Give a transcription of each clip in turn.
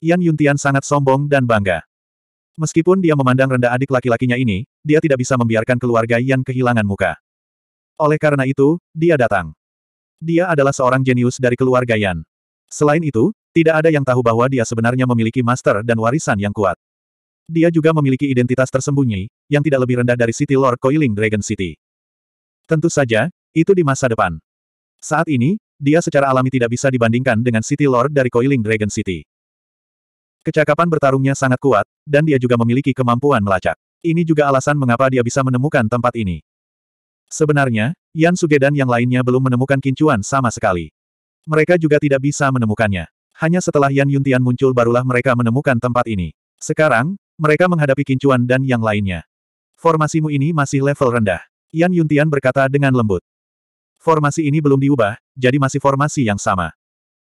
Yan Yuntian sangat sombong dan bangga. Meskipun dia memandang rendah adik laki-lakinya ini, dia tidak bisa membiarkan keluarga Yan kehilangan muka. Oleh karena itu, dia datang. Dia adalah seorang jenius dari keluarga Yan. Selain itu, tidak ada yang tahu bahwa dia sebenarnya memiliki master dan warisan yang kuat. Dia juga memiliki identitas tersembunyi, yang tidak lebih rendah dari City Lord Coiling Dragon City. Tentu saja, itu di masa depan. Saat ini, dia secara alami tidak bisa dibandingkan dengan City Lord dari Coiling Dragon City. Kecakapan bertarungnya sangat kuat, dan dia juga memiliki kemampuan melacak. Ini juga alasan mengapa dia bisa menemukan tempat ini. Sebenarnya, Yan Suge dan yang lainnya belum menemukan kincuan sama sekali. Mereka juga tidak bisa menemukannya. Hanya setelah Yan Yuntian muncul barulah mereka menemukan tempat ini. Sekarang, mereka menghadapi kincuan dan yang lainnya. Formasimu ini masih level rendah. Yan Yuntian berkata dengan lembut. Formasi ini belum diubah, jadi masih formasi yang sama.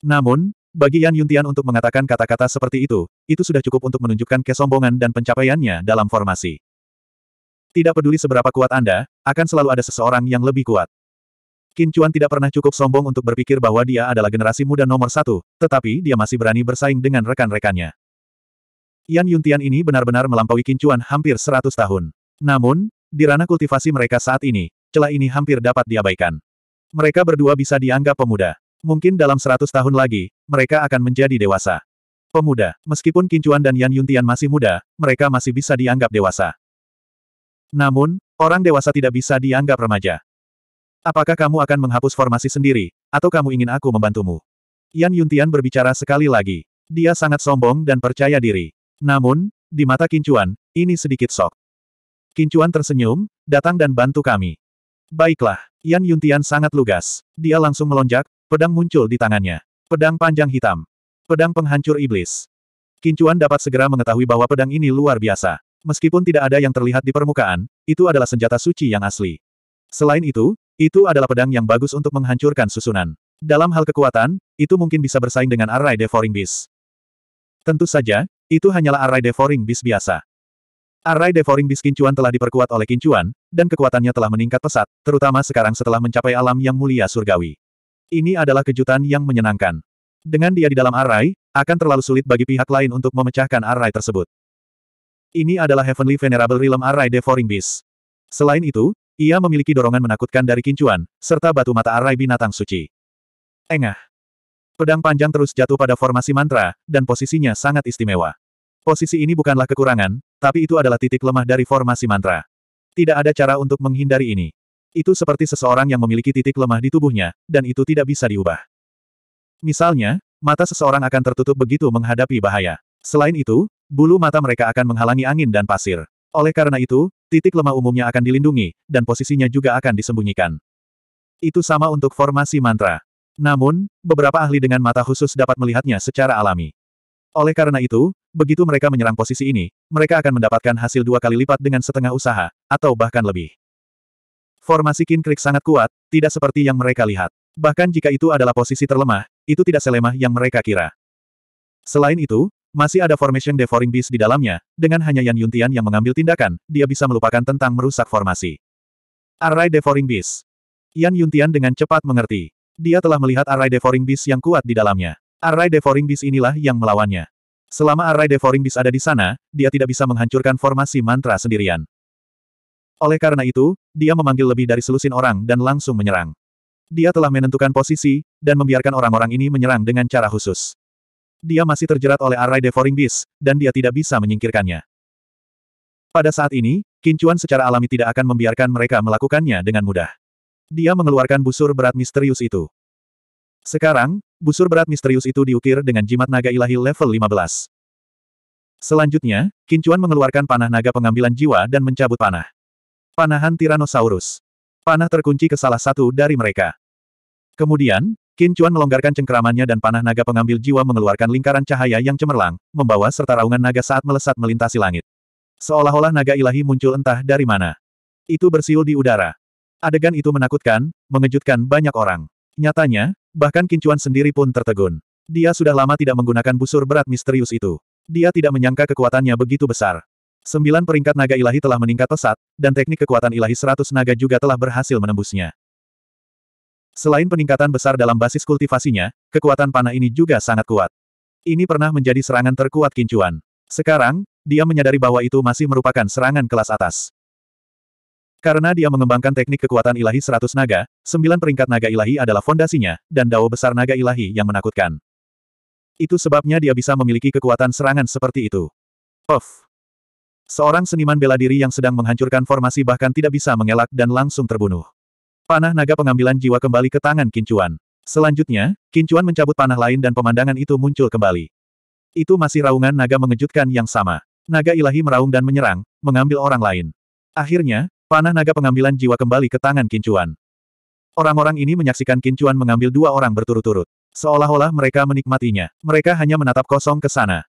Namun, bagi Yan Yuntian untuk mengatakan kata-kata seperti itu, itu sudah cukup untuk menunjukkan kesombongan dan pencapaiannya dalam formasi. Tidak peduli seberapa kuat Anda, akan selalu ada seseorang yang lebih kuat. Qin Chuan tidak pernah cukup sombong untuk berpikir bahwa dia adalah generasi muda nomor satu, tetapi dia masih berani bersaing dengan rekan-rekannya. Yan Yuntian ini benar-benar melampaui Qin Chuan hampir 100 tahun. Namun, di ranah kultivasi mereka saat ini, celah ini hampir dapat diabaikan. Mereka berdua bisa dianggap pemuda. Mungkin dalam seratus tahun lagi, mereka akan menjadi dewasa. Pemuda, meskipun Kincuan dan Yan Yuntian masih muda, mereka masih bisa dianggap dewasa. Namun, orang dewasa tidak bisa dianggap remaja. Apakah kamu akan menghapus formasi sendiri, atau kamu ingin aku membantumu? Yan Yuntian berbicara sekali lagi. Dia sangat sombong dan percaya diri. Namun, di mata Kincuan, ini sedikit sok. Kincuan tersenyum, datang dan bantu kami. Baiklah, Yan Yuntian sangat lugas. Dia langsung melonjak, Pedang muncul di tangannya. Pedang panjang hitam. Pedang penghancur iblis. Kincuan dapat segera mengetahui bahwa pedang ini luar biasa. Meskipun tidak ada yang terlihat di permukaan, itu adalah senjata suci yang asli. Selain itu, itu adalah pedang yang bagus untuk menghancurkan susunan. Dalam hal kekuatan, itu mungkin bisa bersaing dengan Array Devouring Beast. Tentu saja, itu hanyalah Array Devouring Beast biasa. Array Devouring Beast Kincuan telah diperkuat oleh Kincuan, dan kekuatannya telah meningkat pesat, terutama sekarang setelah mencapai alam yang mulia surgawi. Ini adalah kejutan yang menyenangkan. Dengan dia di dalam array, akan terlalu sulit bagi pihak lain untuk memecahkan array tersebut. Ini adalah Heavenly Venerable Realm Array Devouring Beast. Selain itu, ia memiliki dorongan menakutkan dari kincuan, serta batu mata array binatang suci. Engah. Pedang panjang terus jatuh pada formasi mantra, dan posisinya sangat istimewa. Posisi ini bukanlah kekurangan, tapi itu adalah titik lemah dari formasi mantra. Tidak ada cara untuk menghindari ini. Itu seperti seseorang yang memiliki titik lemah di tubuhnya, dan itu tidak bisa diubah. Misalnya, mata seseorang akan tertutup begitu menghadapi bahaya. Selain itu, bulu mata mereka akan menghalangi angin dan pasir. Oleh karena itu, titik lemah umumnya akan dilindungi, dan posisinya juga akan disembunyikan. Itu sama untuk formasi mantra. Namun, beberapa ahli dengan mata khusus dapat melihatnya secara alami. Oleh karena itu, begitu mereka menyerang posisi ini, mereka akan mendapatkan hasil dua kali lipat dengan setengah usaha, atau bahkan lebih. Formasi Kinkrik sangat kuat, tidak seperti yang mereka lihat. Bahkan jika itu adalah posisi terlemah, itu tidak selemah yang mereka kira. Selain itu, masih ada Formation Devouring Beast di dalamnya, dengan hanya Yan Yuntian yang mengambil tindakan, dia bisa melupakan tentang merusak formasi. Array Devouring Beast. Yan Yuntian dengan cepat mengerti. Dia telah melihat Array Devouring Beast yang kuat di dalamnya. Array Devouring Beast inilah yang melawannya. Selama Array Devouring Beast ada di sana, dia tidak bisa menghancurkan formasi mantra sendirian. Oleh karena itu, dia memanggil lebih dari selusin orang dan langsung menyerang. Dia telah menentukan posisi, dan membiarkan orang-orang ini menyerang dengan cara khusus. Dia masih terjerat oleh Array Devouring Beast, dan dia tidak bisa menyingkirkannya. Pada saat ini, Kincuan secara alami tidak akan membiarkan mereka melakukannya dengan mudah. Dia mengeluarkan busur berat misterius itu. Sekarang, busur berat misterius itu diukir dengan jimat naga ilahi level 15. Selanjutnya, Kincuan mengeluarkan panah naga pengambilan jiwa dan mencabut panah. Panahan Tyrannosaurus. Panah terkunci ke salah satu dari mereka. Kemudian, Qin Chuan melonggarkan cengkeramannya dan panah naga pengambil jiwa mengeluarkan lingkaran cahaya yang cemerlang, membawa serta raungan naga saat melesat melintasi langit. Seolah-olah naga ilahi muncul entah dari mana. Itu bersiul di udara. Adegan itu menakutkan, mengejutkan banyak orang. Nyatanya, bahkan Qin Chuan sendiri pun tertegun. Dia sudah lama tidak menggunakan busur berat misterius itu. Dia tidak menyangka kekuatannya begitu besar. Sembilan peringkat naga ilahi telah meningkat pesat, dan teknik kekuatan ilahi seratus naga juga telah berhasil menembusnya. Selain peningkatan besar dalam basis kultivasinya, kekuatan panah ini juga sangat kuat. Ini pernah menjadi serangan terkuat Kincuan. Sekarang, dia menyadari bahwa itu masih merupakan serangan kelas atas. Karena dia mengembangkan teknik kekuatan ilahi seratus naga, sembilan peringkat naga ilahi adalah fondasinya, dan dao besar naga ilahi yang menakutkan. Itu sebabnya dia bisa memiliki kekuatan serangan seperti itu. Off. Seorang seniman bela diri yang sedang menghancurkan formasi bahkan tidak bisa mengelak dan langsung terbunuh. Panah naga pengambilan jiwa kembali ke tangan Kincuan. Selanjutnya, Kincuan mencabut panah lain dan pemandangan itu muncul kembali. Itu masih raungan naga mengejutkan yang sama. Naga ilahi meraung dan menyerang, mengambil orang lain. Akhirnya, panah naga pengambilan jiwa kembali ke tangan Kincuan. Orang-orang ini menyaksikan Kincuan mengambil dua orang berturut-turut. Seolah-olah mereka menikmatinya. Mereka hanya menatap kosong ke sana.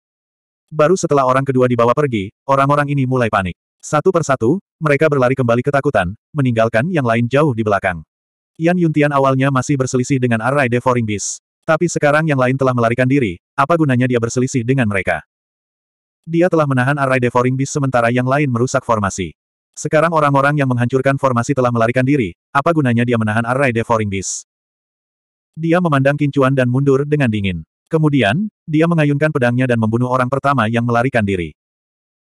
Baru setelah orang kedua dibawa pergi, orang-orang ini mulai panik. Satu persatu, mereka berlari kembali ketakutan, meninggalkan yang lain jauh di belakang. Yan Yuntian awalnya masih berselisih dengan Arai Devouring Beast. Tapi sekarang yang lain telah melarikan diri, apa gunanya dia berselisih dengan mereka? Dia telah menahan Arai Devouring Beast sementara yang lain merusak formasi. Sekarang orang-orang yang menghancurkan formasi telah melarikan diri, apa gunanya dia menahan Arai Devouring Beast? Dia memandang Kincuan dan mundur dengan dingin. Kemudian, dia mengayunkan pedangnya dan membunuh orang pertama yang melarikan diri.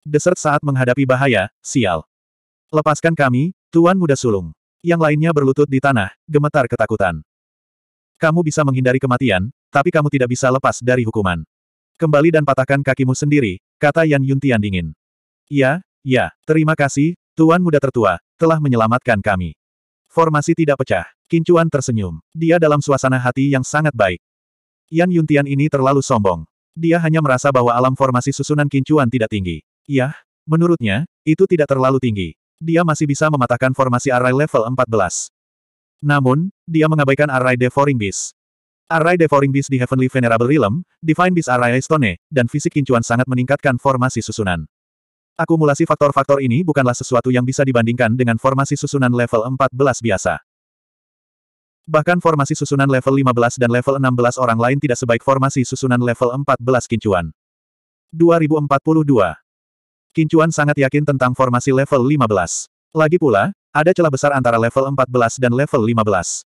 Desert saat menghadapi bahaya, sial. Lepaskan kami, Tuan Muda Sulung. Yang lainnya berlutut di tanah, gemetar ketakutan. Kamu bisa menghindari kematian, tapi kamu tidak bisa lepas dari hukuman. Kembali dan patahkan kakimu sendiri, kata Yan Yuntian dingin. Ya, ya, terima kasih, Tuan Muda Tertua, telah menyelamatkan kami. Formasi tidak pecah, Kincuan tersenyum. Dia dalam suasana hati yang sangat baik. Yan Yuntian ini terlalu sombong. Dia hanya merasa bahwa alam formasi susunan kincuan tidak tinggi. Yah, menurutnya, itu tidak terlalu tinggi. Dia masih bisa mematahkan formasi array level 14. Namun, dia mengabaikan array devouring beast. Array devouring beast di Heavenly Venerable Realm, Divine Beast Array Stone, dan fisik kincuan sangat meningkatkan formasi susunan. Akumulasi faktor-faktor ini bukanlah sesuatu yang bisa dibandingkan dengan formasi susunan level 14 biasa. Bahkan formasi susunan level 15 dan level 16 orang lain tidak sebaik formasi susunan level 14 Kincuan. 2042. Kincuan sangat yakin tentang formasi level 15. Lagi pula, ada celah besar antara level 14 dan level 15.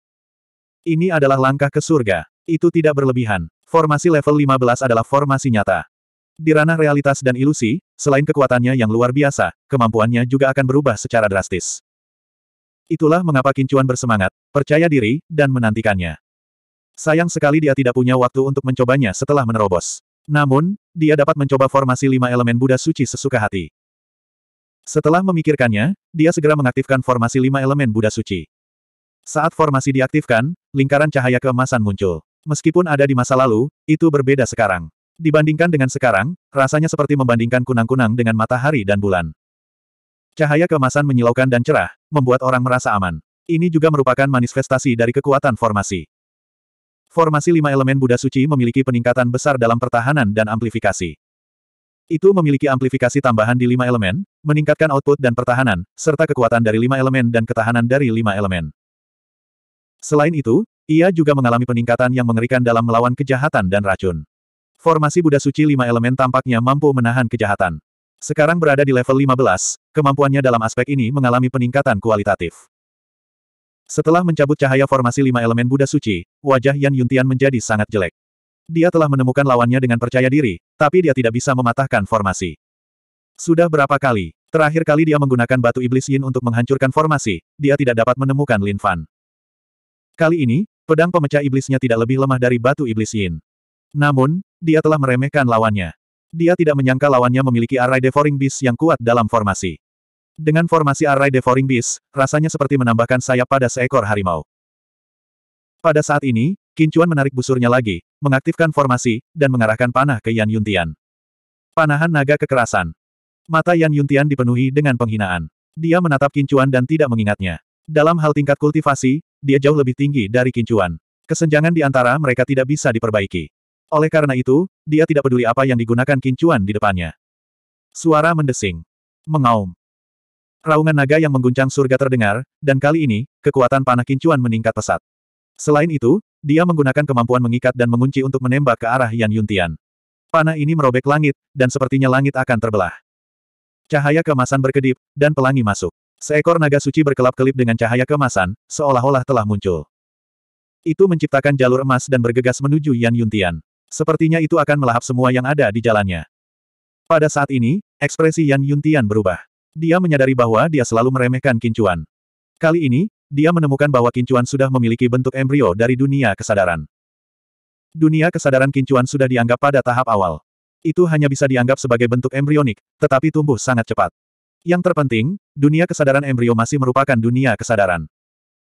Ini adalah langkah ke surga. Itu tidak berlebihan. Formasi level 15 adalah formasi nyata. Di ranah realitas dan ilusi, selain kekuatannya yang luar biasa, kemampuannya juga akan berubah secara drastis. Itulah mengapa Kincuan bersemangat, percaya diri, dan menantikannya. Sayang sekali dia tidak punya waktu untuk mencobanya setelah menerobos. Namun, dia dapat mencoba formasi lima elemen Buddha suci sesuka hati. Setelah memikirkannya, dia segera mengaktifkan formasi lima elemen Buddha suci. Saat formasi diaktifkan, lingkaran cahaya keemasan muncul. Meskipun ada di masa lalu, itu berbeda sekarang. Dibandingkan dengan sekarang, rasanya seperti membandingkan kunang-kunang dengan matahari dan bulan. Cahaya keemasan menyilaukan dan cerah, membuat orang merasa aman. Ini juga merupakan manifestasi dari kekuatan formasi. Formasi lima elemen Buddha Suci memiliki peningkatan besar dalam pertahanan dan amplifikasi. Itu memiliki amplifikasi tambahan di lima elemen, meningkatkan output dan pertahanan, serta kekuatan dari lima elemen dan ketahanan dari lima elemen. Selain itu, ia juga mengalami peningkatan yang mengerikan dalam melawan kejahatan dan racun. Formasi Buddha Suci lima elemen tampaknya mampu menahan kejahatan. Sekarang berada di level 15, kemampuannya dalam aspek ini mengalami peningkatan kualitatif. Setelah mencabut cahaya formasi lima elemen Buddha suci, wajah Yan Yuntian menjadi sangat jelek. Dia telah menemukan lawannya dengan percaya diri, tapi dia tidak bisa mematahkan formasi. Sudah berapa kali? Terakhir kali dia menggunakan batu iblis Yin untuk menghancurkan formasi, dia tidak dapat menemukan Lin Fan. Kali ini, pedang pemecah iblisnya tidak lebih lemah dari batu iblis Yin. Namun, dia telah meremehkan lawannya. Dia tidak menyangka lawannya memiliki array devouring beast yang kuat dalam formasi. Dengan formasi Array Devouring Beast, rasanya seperti menambahkan sayap pada seekor harimau. Pada saat ini, Kincuan menarik busurnya lagi, mengaktifkan formasi, dan mengarahkan panah ke Yan Yuntian. Panahan naga kekerasan. Mata Yan Yuntian dipenuhi dengan penghinaan. Dia menatap Kincuan dan tidak mengingatnya. Dalam hal tingkat kultivasi, dia jauh lebih tinggi dari Kincuan. Kesenjangan di antara mereka tidak bisa diperbaiki. Oleh karena itu, dia tidak peduli apa yang digunakan Kincuan di depannya. Suara mendesing. Mengaum. Raungan naga yang mengguncang surga terdengar, dan kali ini, kekuatan panah kincuan meningkat pesat. Selain itu, dia menggunakan kemampuan mengikat dan mengunci untuk menembak ke arah Yan Yuntian. Panah ini merobek langit, dan sepertinya langit akan terbelah. Cahaya kemasan berkedip, dan pelangi masuk. Seekor naga suci berkelap-kelip dengan cahaya kemasan, seolah-olah telah muncul. Itu menciptakan jalur emas dan bergegas menuju Yan Yuntian. Sepertinya itu akan melahap semua yang ada di jalannya. Pada saat ini, ekspresi Yan Yuntian berubah. Dia menyadari bahwa dia selalu meremehkan Kincuan. Kali ini, dia menemukan bahwa Kincuan sudah memiliki bentuk embrio dari dunia kesadaran. Dunia kesadaran Kincuan sudah dianggap pada tahap awal. Itu hanya bisa dianggap sebagai bentuk embrionik, tetapi tumbuh sangat cepat. Yang terpenting, dunia kesadaran embrio masih merupakan dunia kesadaran.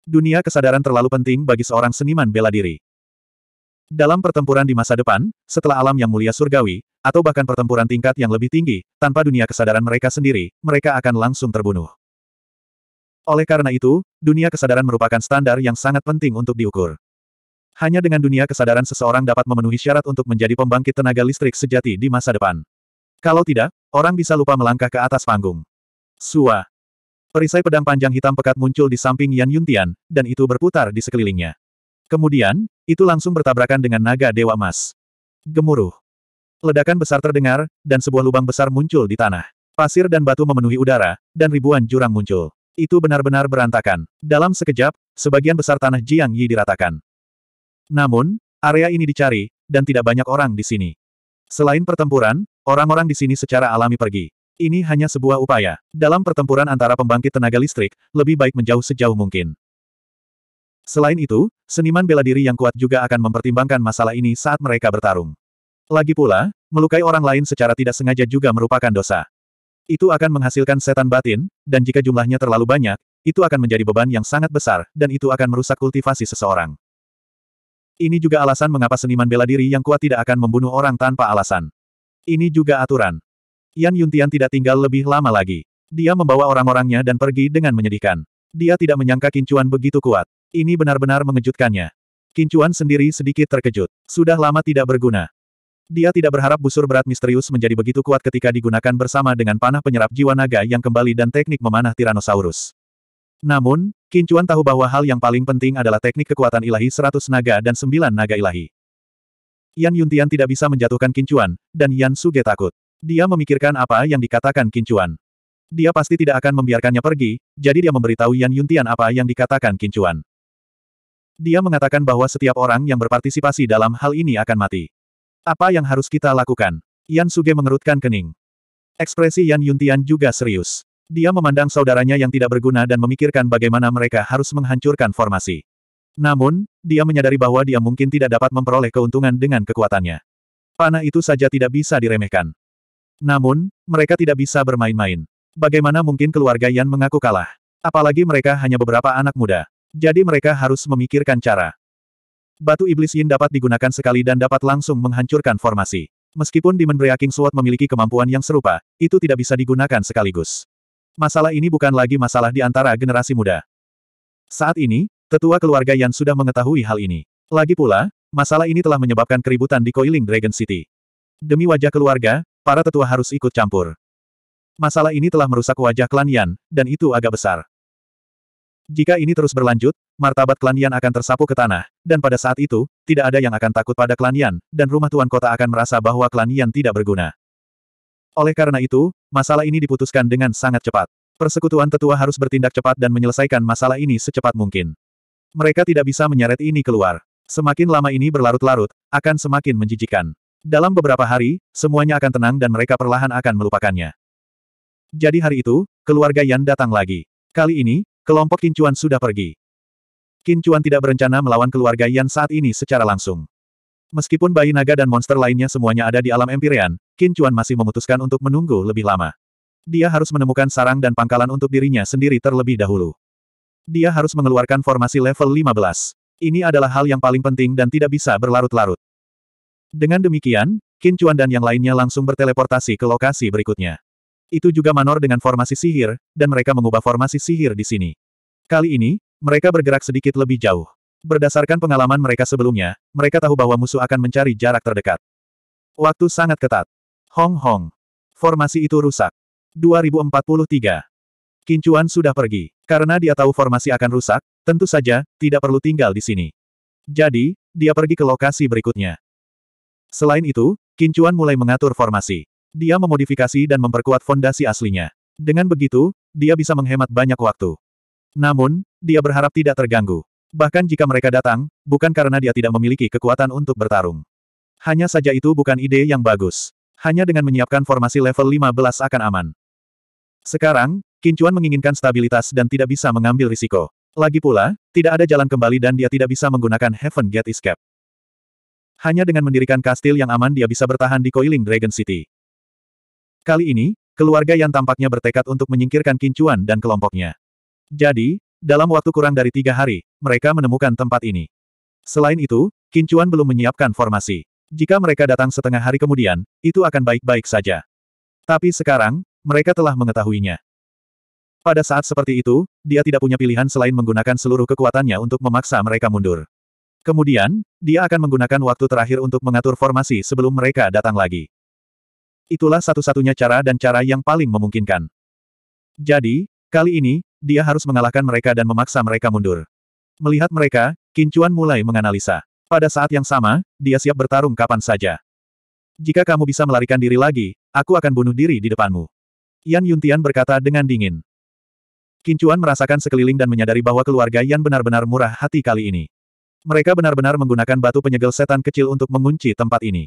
Dunia kesadaran terlalu penting bagi seorang seniman bela diri. Dalam pertempuran di masa depan, setelah alam yang mulia surgawi, atau bahkan pertempuran tingkat yang lebih tinggi, tanpa dunia kesadaran mereka sendiri, mereka akan langsung terbunuh. Oleh karena itu, dunia kesadaran merupakan standar yang sangat penting untuk diukur. Hanya dengan dunia kesadaran seseorang dapat memenuhi syarat untuk menjadi pembangkit tenaga listrik sejati di masa depan. Kalau tidak, orang bisa lupa melangkah ke atas panggung. Sua. Perisai pedang panjang hitam pekat muncul di samping Yan Yuntian, dan itu berputar di sekelilingnya. Kemudian, itu langsung bertabrakan dengan naga Dewa Emas. Gemuruh. Ledakan besar terdengar, dan sebuah lubang besar muncul di tanah. Pasir dan batu memenuhi udara, dan ribuan jurang muncul. Itu benar-benar berantakan. Dalam sekejap, sebagian besar tanah Jiang Yi diratakan. Namun, area ini dicari, dan tidak banyak orang di sini. Selain pertempuran, orang-orang di sini secara alami pergi. Ini hanya sebuah upaya. Dalam pertempuran antara pembangkit tenaga listrik, lebih baik menjauh sejauh mungkin. Selain itu, seniman bela diri yang kuat juga akan mempertimbangkan masalah ini saat mereka bertarung. Lagi pula, melukai orang lain secara tidak sengaja juga merupakan dosa. Itu akan menghasilkan setan batin, dan jika jumlahnya terlalu banyak, itu akan menjadi beban yang sangat besar, dan itu akan merusak kultivasi seseorang. Ini juga alasan mengapa seniman bela diri yang kuat tidak akan membunuh orang tanpa alasan. Ini juga aturan. Yan Yuntian tidak tinggal lebih lama lagi. Dia membawa orang-orangnya dan pergi dengan menyedihkan. Dia tidak menyangka kincuan begitu kuat. Ini benar-benar mengejutkannya. Kincuan sendiri sedikit terkejut. Sudah lama tidak berguna. Dia tidak berharap busur berat misterius menjadi begitu kuat ketika digunakan bersama dengan panah penyerap jiwa naga yang kembali dan teknik memanah Tyrannosaurus. Namun, Kincuan tahu bahwa hal yang paling penting adalah teknik kekuatan ilahi 100 naga dan 9 naga ilahi. Yan Yuntian tidak bisa menjatuhkan Kincuan, dan Yan Suge takut. Dia memikirkan apa yang dikatakan Kincuan. Dia pasti tidak akan membiarkannya pergi, jadi dia memberitahu Yan Yuntian apa yang dikatakan Kincuan. Dia mengatakan bahwa setiap orang yang berpartisipasi dalam hal ini akan mati. Apa yang harus kita lakukan? Yan Suge mengerutkan kening. Ekspresi Yan Yuntian juga serius. Dia memandang saudaranya yang tidak berguna dan memikirkan bagaimana mereka harus menghancurkan formasi. Namun, dia menyadari bahwa dia mungkin tidak dapat memperoleh keuntungan dengan kekuatannya. Panah itu saja tidak bisa diremehkan. Namun, mereka tidak bisa bermain-main. Bagaimana mungkin keluarga Yan mengaku kalah? Apalagi mereka hanya beberapa anak muda. Jadi mereka harus memikirkan cara. Batu Iblis Yin dapat digunakan sekali dan dapat langsung menghancurkan formasi. Meskipun Demon Breaking Sword memiliki kemampuan yang serupa, itu tidak bisa digunakan sekaligus. Masalah ini bukan lagi masalah di antara generasi muda. Saat ini, tetua keluarga Yan sudah mengetahui hal ini. Lagi pula, masalah ini telah menyebabkan keributan di Coiling Dragon City. Demi wajah keluarga, para tetua harus ikut campur. Masalah ini telah merusak wajah klan Yan, dan itu agak besar. Jika ini terus berlanjut, martabat klan Yan akan tersapu ke tanah, dan pada saat itu, tidak ada yang akan takut pada klan Yan, dan rumah tuan kota akan merasa bahwa klan Yan tidak berguna. Oleh karena itu, masalah ini diputuskan dengan sangat cepat. Persekutuan tetua harus bertindak cepat dan menyelesaikan masalah ini secepat mungkin. Mereka tidak bisa menyeret ini keluar. Semakin lama ini berlarut-larut, akan semakin menjijikan. Dalam beberapa hari, semuanya akan tenang dan mereka perlahan akan melupakannya. Jadi hari itu, keluarga Yan datang lagi. Kali ini, Kelompok Kincuan sudah pergi. Kincuan tidak berencana melawan keluarga Yan saat ini secara langsung. Meskipun bayi naga dan monster lainnya semuanya ada di alam Empyrean, Kincuan masih memutuskan untuk menunggu lebih lama. Dia harus menemukan sarang dan pangkalan untuk dirinya sendiri terlebih dahulu. Dia harus mengeluarkan formasi level 15. Ini adalah hal yang paling penting dan tidak bisa berlarut-larut. Dengan demikian, Kincuan dan yang lainnya langsung berteleportasi ke lokasi berikutnya. Itu juga Manor dengan formasi sihir, dan mereka mengubah formasi sihir di sini. Kali ini, mereka bergerak sedikit lebih jauh. Berdasarkan pengalaman mereka sebelumnya, mereka tahu bahwa musuh akan mencari jarak terdekat. Waktu sangat ketat. Hong Hong. Formasi itu rusak. 2043. Kincuan sudah pergi. Karena dia tahu formasi akan rusak, tentu saja, tidak perlu tinggal di sini. Jadi, dia pergi ke lokasi berikutnya. Selain itu, Kincuan mulai mengatur formasi. Dia memodifikasi dan memperkuat fondasi aslinya. Dengan begitu, dia bisa menghemat banyak waktu. Namun, dia berharap tidak terganggu. Bahkan jika mereka datang, bukan karena dia tidak memiliki kekuatan untuk bertarung. Hanya saja itu bukan ide yang bagus. Hanya dengan menyiapkan formasi level 15 akan aman. Sekarang, Kincuan menginginkan stabilitas dan tidak bisa mengambil risiko. Lagi pula, tidak ada jalan kembali dan dia tidak bisa menggunakan Heaven Gate Escape. Hanya dengan mendirikan kastil yang aman dia bisa bertahan di Coiling Dragon City. Kali ini, keluarga yang tampaknya bertekad untuk menyingkirkan Kincuan dan kelompoknya. Jadi, dalam waktu kurang dari tiga hari, mereka menemukan tempat ini. Selain itu, Kincuan belum menyiapkan formasi. Jika mereka datang setengah hari kemudian, itu akan baik-baik saja. Tapi sekarang, mereka telah mengetahuinya. Pada saat seperti itu, dia tidak punya pilihan selain menggunakan seluruh kekuatannya untuk memaksa mereka mundur. Kemudian, dia akan menggunakan waktu terakhir untuk mengatur formasi sebelum mereka datang lagi. Itulah satu-satunya cara dan cara yang paling memungkinkan. Jadi, kali ini, dia harus mengalahkan mereka dan memaksa mereka mundur. Melihat mereka, Kincuan mulai menganalisa. Pada saat yang sama, dia siap bertarung kapan saja. Jika kamu bisa melarikan diri lagi, aku akan bunuh diri di depanmu. Yan Yuntian berkata dengan dingin. Kincuan merasakan sekeliling dan menyadari bahwa keluarga Yan benar-benar murah hati kali ini. Mereka benar-benar menggunakan batu penyegel setan kecil untuk mengunci tempat ini.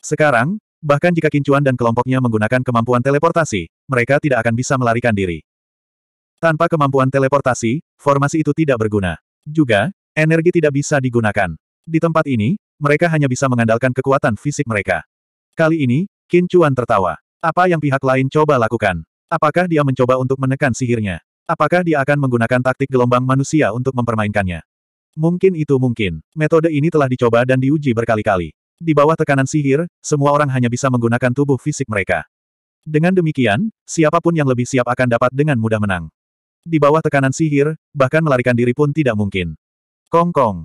Sekarang, Bahkan jika Kincuan dan kelompoknya menggunakan kemampuan teleportasi, mereka tidak akan bisa melarikan diri. Tanpa kemampuan teleportasi, formasi itu tidak berguna. Juga, energi tidak bisa digunakan. Di tempat ini, mereka hanya bisa mengandalkan kekuatan fisik mereka. Kali ini, Kincuan tertawa. Apa yang pihak lain coba lakukan? Apakah dia mencoba untuk menekan sihirnya? Apakah dia akan menggunakan taktik gelombang manusia untuk mempermainkannya? Mungkin itu mungkin. Metode ini telah dicoba dan diuji berkali-kali. Di bawah tekanan sihir, semua orang hanya bisa menggunakan tubuh fisik mereka. Dengan demikian, siapapun yang lebih siap akan dapat dengan mudah menang. Di bawah tekanan sihir, bahkan melarikan diri pun tidak mungkin. Kong Kong.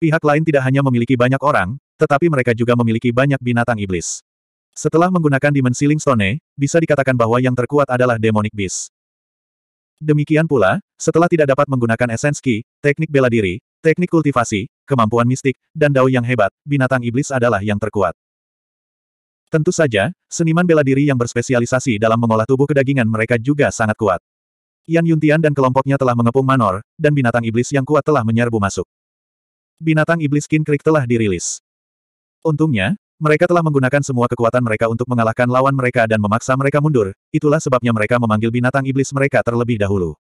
Pihak lain tidak hanya memiliki banyak orang, tetapi mereka juga memiliki banyak binatang iblis. Setelah menggunakan dimensi stone, bisa dikatakan bahwa yang terkuat adalah Demonic Beast. Demikian pula, setelah tidak dapat menggunakan esenski, teknik bela diri, Teknik kultivasi, kemampuan mistik, dan dao yang hebat, binatang iblis adalah yang terkuat. Tentu saja, seniman bela diri yang berspesialisasi dalam mengolah tubuh kedagingan mereka juga sangat kuat. Yan Yuntian dan kelompoknya telah mengepung Manor, dan binatang iblis yang kuat telah menyerbu masuk. Binatang iblis Kin Creek telah dirilis. Untungnya, mereka telah menggunakan semua kekuatan mereka untuk mengalahkan lawan mereka dan memaksa mereka mundur, itulah sebabnya mereka memanggil binatang iblis mereka terlebih dahulu.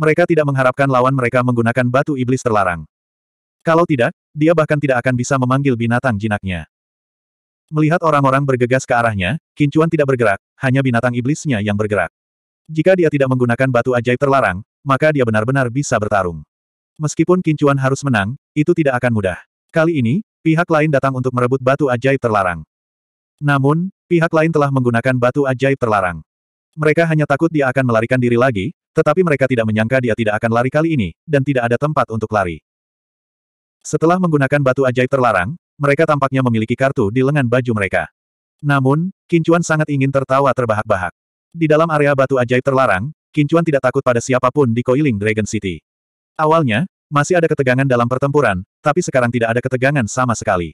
Mereka tidak mengharapkan lawan mereka menggunakan batu iblis terlarang. Kalau tidak, dia bahkan tidak akan bisa memanggil binatang jinaknya. Melihat orang-orang bergegas ke arahnya, Kincuan tidak bergerak, hanya binatang iblisnya yang bergerak. Jika dia tidak menggunakan batu ajaib terlarang, maka dia benar-benar bisa bertarung. Meskipun Kincuan harus menang, itu tidak akan mudah. Kali ini, pihak lain datang untuk merebut batu ajaib terlarang. Namun, pihak lain telah menggunakan batu ajaib terlarang. Mereka hanya takut dia akan melarikan diri lagi, tetapi mereka tidak menyangka dia tidak akan lari kali ini, dan tidak ada tempat untuk lari. Setelah menggunakan batu ajaib terlarang, mereka tampaknya memiliki kartu di lengan baju mereka. Namun, Kincuan sangat ingin tertawa terbahak-bahak. Di dalam area batu ajaib terlarang, Kincuan tidak takut pada siapapun di Coiling Dragon City. Awalnya, masih ada ketegangan dalam pertempuran, tapi sekarang tidak ada ketegangan sama sekali.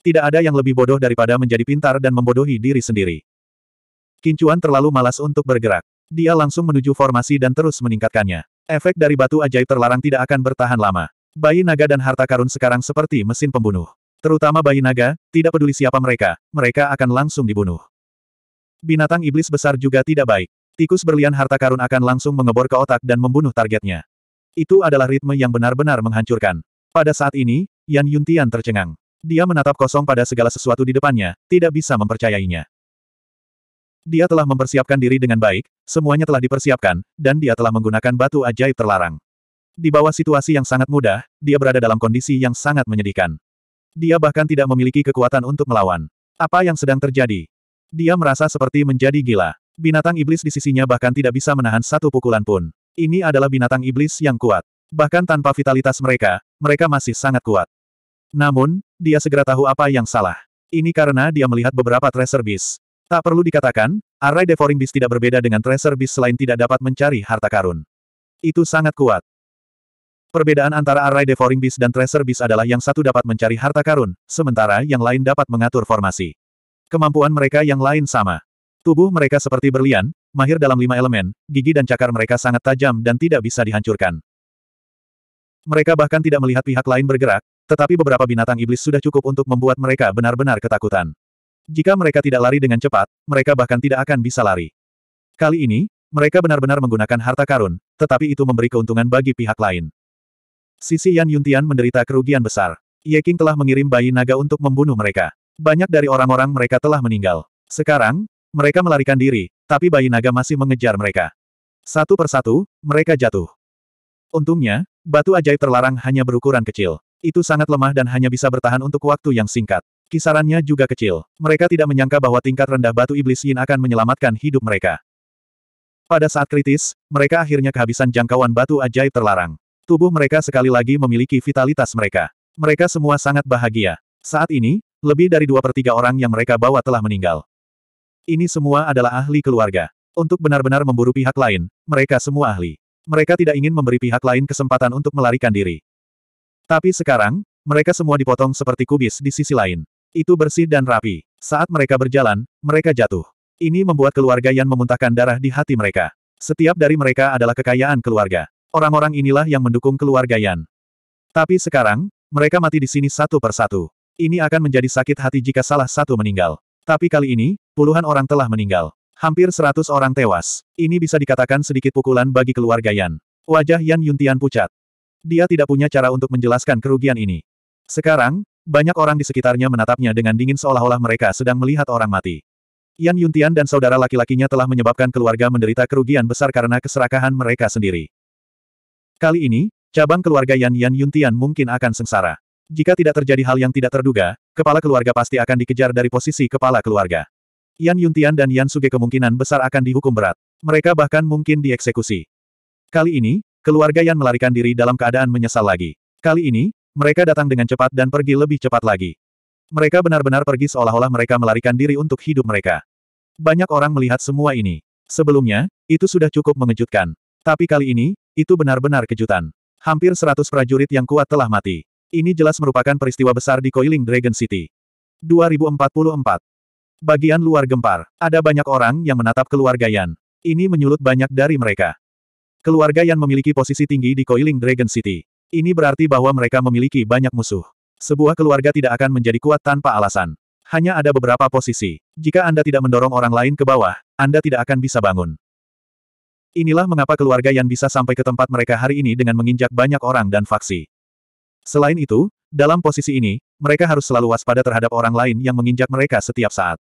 Tidak ada yang lebih bodoh daripada menjadi pintar dan membodohi diri sendiri. Kincuan terlalu malas untuk bergerak. Dia langsung menuju formasi dan terus meningkatkannya. Efek dari batu ajaib terlarang tidak akan bertahan lama. Bayi naga dan harta karun sekarang seperti mesin pembunuh. Terutama bayi naga, tidak peduli siapa mereka, mereka akan langsung dibunuh. Binatang iblis besar juga tidak baik. Tikus berlian harta karun akan langsung mengebor ke otak dan membunuh targetnya. Itu adalah ritme yang benar-benar menghancurkan. Pada saat ini, Yan Yuntian tercengang. Dia menatap kosong pada segala sesuatu di depannya, tidak bisa mempercayainya. Dia telah mempersiapkan diri dengan baik, semuanya telah dipersiapkan, dan dia telah menggunakan batu ajaib terlarang. Di bawah situasi yang sangat mudah, dia berada dalam kondisi yang sangat menyedihkan. Dia bahkan tidak memiliki kekuatan untuk melawan. Apa yang sedang terjadi? Dia merasa seperti menjadi gila. Binatang iblis di sisinya bahkan tidak bisa menahan satu pukulan pun. Ini adalah binatang iblis yang kuat. Bahkan tanpa vitalitas mereka, mereka masih sangat kuat. Namun, dia segera tahu apa yang salah. Ini karena dia melihat beberapa Tracer Beast. Tak perlu dikatakan, Array Devouring Beast tidak berbeda dengan Tracer Beast selain tidak dapat mencari harta karun. Itu sangat kuat. Perbedaan antara Array Devouring Beast dan Tracer Beast adalah yang satu dapat mencari harta karun, sementara yang lain dapat mengatur formasi. Kemampuan mereka yang lain sama. Tubuh mereka seperti berlian, mahir dalam lima elemen, gigi dan cakar mereka sangat tajam dan tidak bisa dihancurkan. Mereka bahkan tidak melihat pihak lain bergerak, tetapi beberapa binatang iblis sudah cukup untuk membuat mereka benar-benar ketakutan. Jika mereka tidak lari dengan cepat, mereka bahkan tidak akan bisa lari. Kali ini, mereka benar-benar menggunakan harta karun, tetapi itu memberi keuntungan bagi pihak lain. Sisi Yan Yuntian menderita kerugian besar. Ye King telah mengirim bayi naga untuk membunuh mereka. Banyak dari orang-orang mereka telah meninggal. Sekarang, mereka melarikan diri, tapi bayi naga masih mengejar mereka. Satu persatu, mereka jatuh. Untungnya, batu ajaib terlarang hanya berukuran kecil. Itu sangat lemah dan hanya bisa bertahan untuk waktu yang singkat. Kisarannya juga kecil. Mereka tidak menyangka bahwa tingkat rendah batu iblis Yin akan menyelamatkan hidup mereka. Pada saat kritis, mereka akhirnya kehabisan jangkauan batu ajaib terlarang. Tubuh mereka sekali lagi memiliki vitalitas mereka. Mereka semua sangat bahagia. Saat ini, lebih dari dua per tiga orang yang mereka bawa telah meninggal. Ini semua adalah ahli keluarga. Untuk benar-benar memburu pihak lain, mereka semua ahli. Mereka tidak ingin memberi pihak lain kesempatan untuk melarikan diri. Tapi sekarang, mereka semua dipotong seperti kubis di sisi lain. Itu bersih dan rapi. Saat mereka berjalan, mereka jatuh. Ini membuat keluarga yang memuntahkan darah di hati mereka. Setiap dari mereka adalah kekayaan keluarga. Orang-orang inilah yang mendukung keluarga Yan. Tapi sekarang, mereka mati di sini satu persatu. Ini akan menjadi sakit hati jika salah satu meninggal. Tapi kali ini, puluhan orang telah meninggal. Hampir seratus orang tewas. Ini bisa dikatakan sedikit pukulan bagi keluarga Yan. Wajah Yan Yuntian pucat. Dia tidak punya cara untuk menjelaskan kerugian ini. Sekarang, banyak orang di sekitarnya menatapnya dengan dingin seolah-olah mereka sedang melihat orang mati. Yan Yuntian dan saudara laki-lakinya telah menyebabkan keluarga menderita kerugian besar karena keserakahan mereka sendiri. Kali ini, cabang keluarga Yan Yan Yuntian mungkin akan sengsara. Jika tidak terjadi hal yang tidak terduga, kepala keluarga pasti akan dikejar dari posisi kepala keluarga. Yan Yuntian dan Yan Suge kemungkinan besar akan dihukum berat. Mereka bahkan mungkin dieksekusi. Kali ini, keluarga Yan melarikan diri dalam keadaan menyesal lagi. Kali ini, mereka datang dengan cepat dan pergi lebih cepat lagi. Mereka benar-benar pergi seolah-olah mereka melarikan diri untuk hidup mereka. Banyak orang melihat semua ini. Sebelumnya, itu sudah cukup mengejutkan. Tapi kali ini, itu benar-benar kejutan. Hampir seratus prajurit yang kuat telah mati. Ini jelas merupakan peristiwa besar di Coiling Dragon City. 2044. Bagian luar gempar, ada banyak orang yang menatap keluarga Yan. Ini menyulut banyak dari mereka. Keluarga Yan memiliki posisi tinggi di Coiling Dragon City. Ini berarti bahwa mereka memiliki banyak musuh. Sebuah keluarga tidak akan menjadi kuat tanpa alasan. Hanya ada beberapa posisi. Jika Anda tidak mendorong orang lain ke bawah, Anda tidak akan bisa bangun. Inilah mengapa keluarga yang bisa sampai ke tempat mereka hari ini dengan menginjak banyak orang dan faksi. Selain itu, dalam posisi ini, mereka harus selalu waspada terhadap orang lain yang menginjak mereka setiap saat.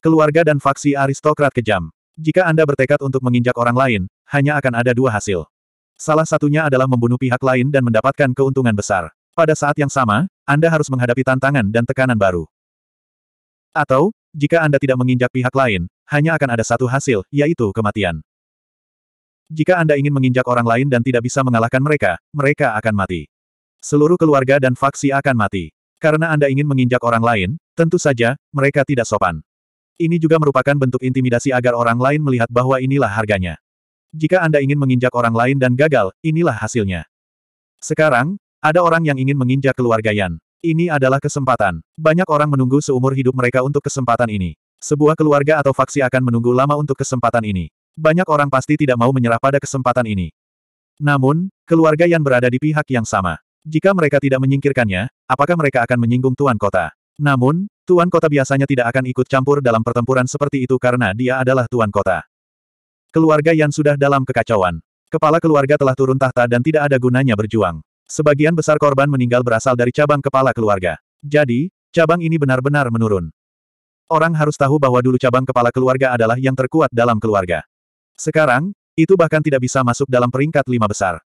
Keluarga dan faksi aristokrat kejam. Jika Anda bertekad untuk menginjak orang lain, hanya akan ada dua hasil. Salah satunya adalah membunuh pihak lain dan mendapatkan keuntungan besar. Pada saat yang sama, Anda harus menghadapi tantangan dan tekanan baru. Atau, jika Anda tidak menginjak pihak lain, hanya akan ada satu hasil, yaitu kematian. Jika Anda ingin menginjak orang lain dan tidak bisa mengalahkan mereka, mereka akan mati. Seluruh keluarga dan faksi akan mati. Karena Anda ingin menginjak orang lain, tentu saja, mereka tidak sopan. Ini juga merupakan bentuk intimidasi agar orang lain melihat bahwa inilah harganya. Jika Anda ingin menginjak orang lain dan gagal, inilah hasilnya. Sekarang, ada orang yang ingin menginjak keluarga Yan. Ini adalah kesempatan. Banyak orang menunggu seumur hidup mereka untuk kesempatan ini. Sebuah keluarga atau faksi akan menunggu lama untuk kesempatan ini. Banyak orang pasti tidak mau menyerah pada kesempatan ini. Namun, keluarga yang berada di pihak yang sama. Jika mereka tidak menyingkirkannya, apakah mereka akan menyinggung Tuan Kota? Namun, Tuan Kota biasanya tidak akan ikut campur dalam pertempuran seperti itu karena dia adalah Tuan Kota. Keluarga yang sudah dalam kekacauan. Kepala keluarga telah turun tahta dan tidak ada gunanya berjuang. Sebagian besar korban meninggal berasal dari cabang kepala keluarga. Jadi, cabang ini benar-benar menurun. Orang harus tahu bahwa dulu cabang kepala keluarga adalah yang terkuat dalam keluarga. Sekarang, itu bahkan tidak bisa masuk dalam peringkat lima besar.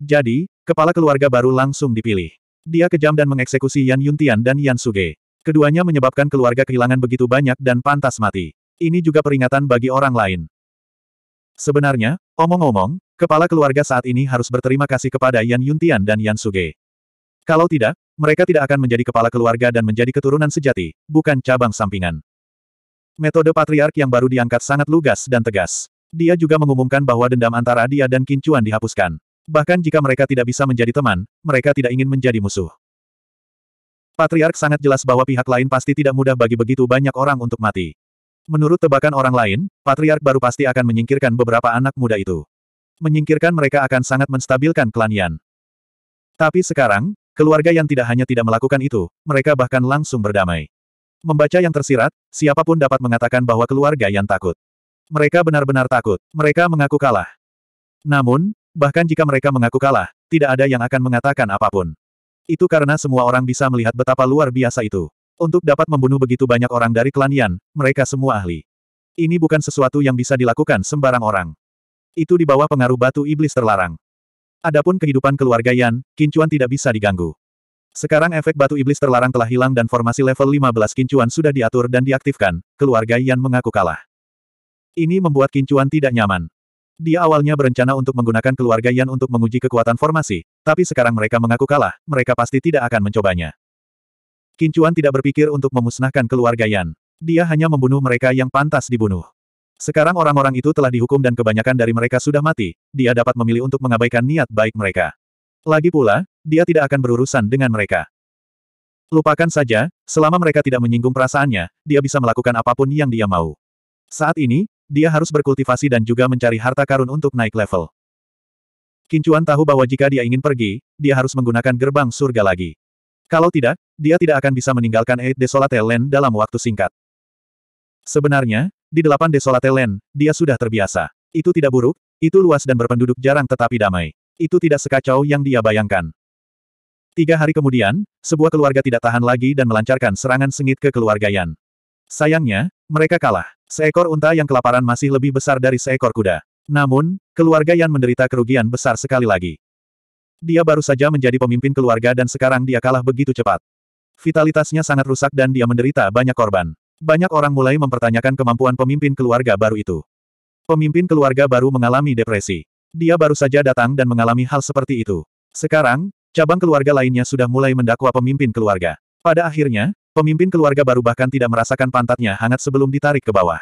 Jadi, kepala keluarga baru langsung dipilih. Dia kejam dan mengeksekusi Yan Yuntian dan Yan Suge. Keduanya menyebabkan keluarga kehilangan begitu banyak dan pantas mati. Ini juga peringatan bagi orang lain. Sebenarnya, omong-omong, kepala keluarga saat ini harus berterima kasih kepada Yan Yuntian dan Yan Suge. Kalau tidak, mereka tidak akan menjadi kepala keluarga dan menjadi keturunan sejati, bukan cabang sampingan. Metode patriark yang baru diangkat sangat lugas dan tegas. Dia juga mengumumkan bahwa dendam antara dia dan Kincuan dihapuskan. Bahkan jika mereka tidak bisa menjadi teman, mereka tidak ingin menjadi musuh. Patriark sangat jelas bahwa pihak lain pasti tidak mudah bagi begitu banyak orang untuk mati. Menurut tebakan orang lain, Patriark baru pasti akan menyingkirkan beberapa anak muda itu. Menyingkirkan mereka akan sangat menstabilkan klan Tapi sekarang, keluarga yang tidak hanya tidak melakukan itu, mereka bahkan langsung berdamai. Membaca yang tersirat, siapapun dapat mengatakan bahwa keluarga yang takut. Mereka benar-benar takut. Mereka mengaku kalah. Namun, bahkan jika mereka mengaku kalah, tidak ada yang akan mengatakan apapun. Itu karena semua orang bisa melihat betapa luar biasa itu. Untuk dapat membunuh begitu banyak orang dari klan Yan, mereka semua ahli. Ini bukan sesuatu yang bisa dilakukan sembarang orang. Itu di bawah pengaruh batu iblis terlarang. Adapun kehidupan keluarga Yan, Kincuan tidak bisa diganggu. Sekarang efek batu iblis terlarang telah hilang dan formasi level 15 Kincuan sudah diatur dan diaktifkan, keluarga Yan mengaku kalah. Ini membuat Kincuan tidak nyaman. Dia awalnya berencana untuk menggunakan keluarga Yan untuk menguji kekuatan formasi, tapi sekarang mereka mengaku kalah, mereka pasti tidak akan mencobanya. Kincuan tidak berpikir untuk memusnahkan keluarga Yan. Dia hanya membunuh mereka yang pantas dibunuh. Sekarang orang-orang itu telah dihukum dan kebanyakan dari mereka sudah mati, dia dapat memilih untuk mengabaikan niat baik mereka. Lagi pula, dia tidak akan berurusan dengan mereka. Lupakan saja, selama mereka tidak menyinggung perasaannya, dia bisa melakukan apapun yang dia mau. Saat ini, dia harus berkultivasi dan juga mencari harta karun untuk naik level. Kincuan tahu bahwa jika dia ingin pergi, dia harus menggunakan gerbang surga lagi. Kalau tidak, dia tidak akan bisa meninggalkan Eid Desolate Land dalam waktu singkat. Sebenarnya, di delapan Desolate Land, dia sudah terbiasa. Itu tidak buruk, itu luas dan berpenduduk jarang tetapi damai. Itu tidak sekacau yang dia bayangkan. Tiga hari kemudian, sebuah keluarga tidak tahan lagi dan melancarkan serangan sengit ke keluarga Yan. Sayangnya, mereka kalah. Seekor unta yang kelaparan masih lebih besar dari seekor kuda. Namun, keluarga Yan menderita kerugian besar sekali lagi. Dia baru saja menjadi pemimpin keluarga dan sekarang dia kalah begitu cepat. Vitalitasnya sangat rusak dan dia menderita banyak korban. Banyak orang mulai mempertanyakan kemampuan pemimpin keluarga baru itu. Pemimpin keluarga baru mengalami depresi. Dia baru saja datang dan mengalami hal seperti itu. Sekarang, cabang keluarga lainnya sudah mulai mendakwa pemimpin keluarga. Pada akhirnya, Pemimpin keluarga baru bahkan tidak merasakan pantatnya hangat sebelum ditarik ke bawah.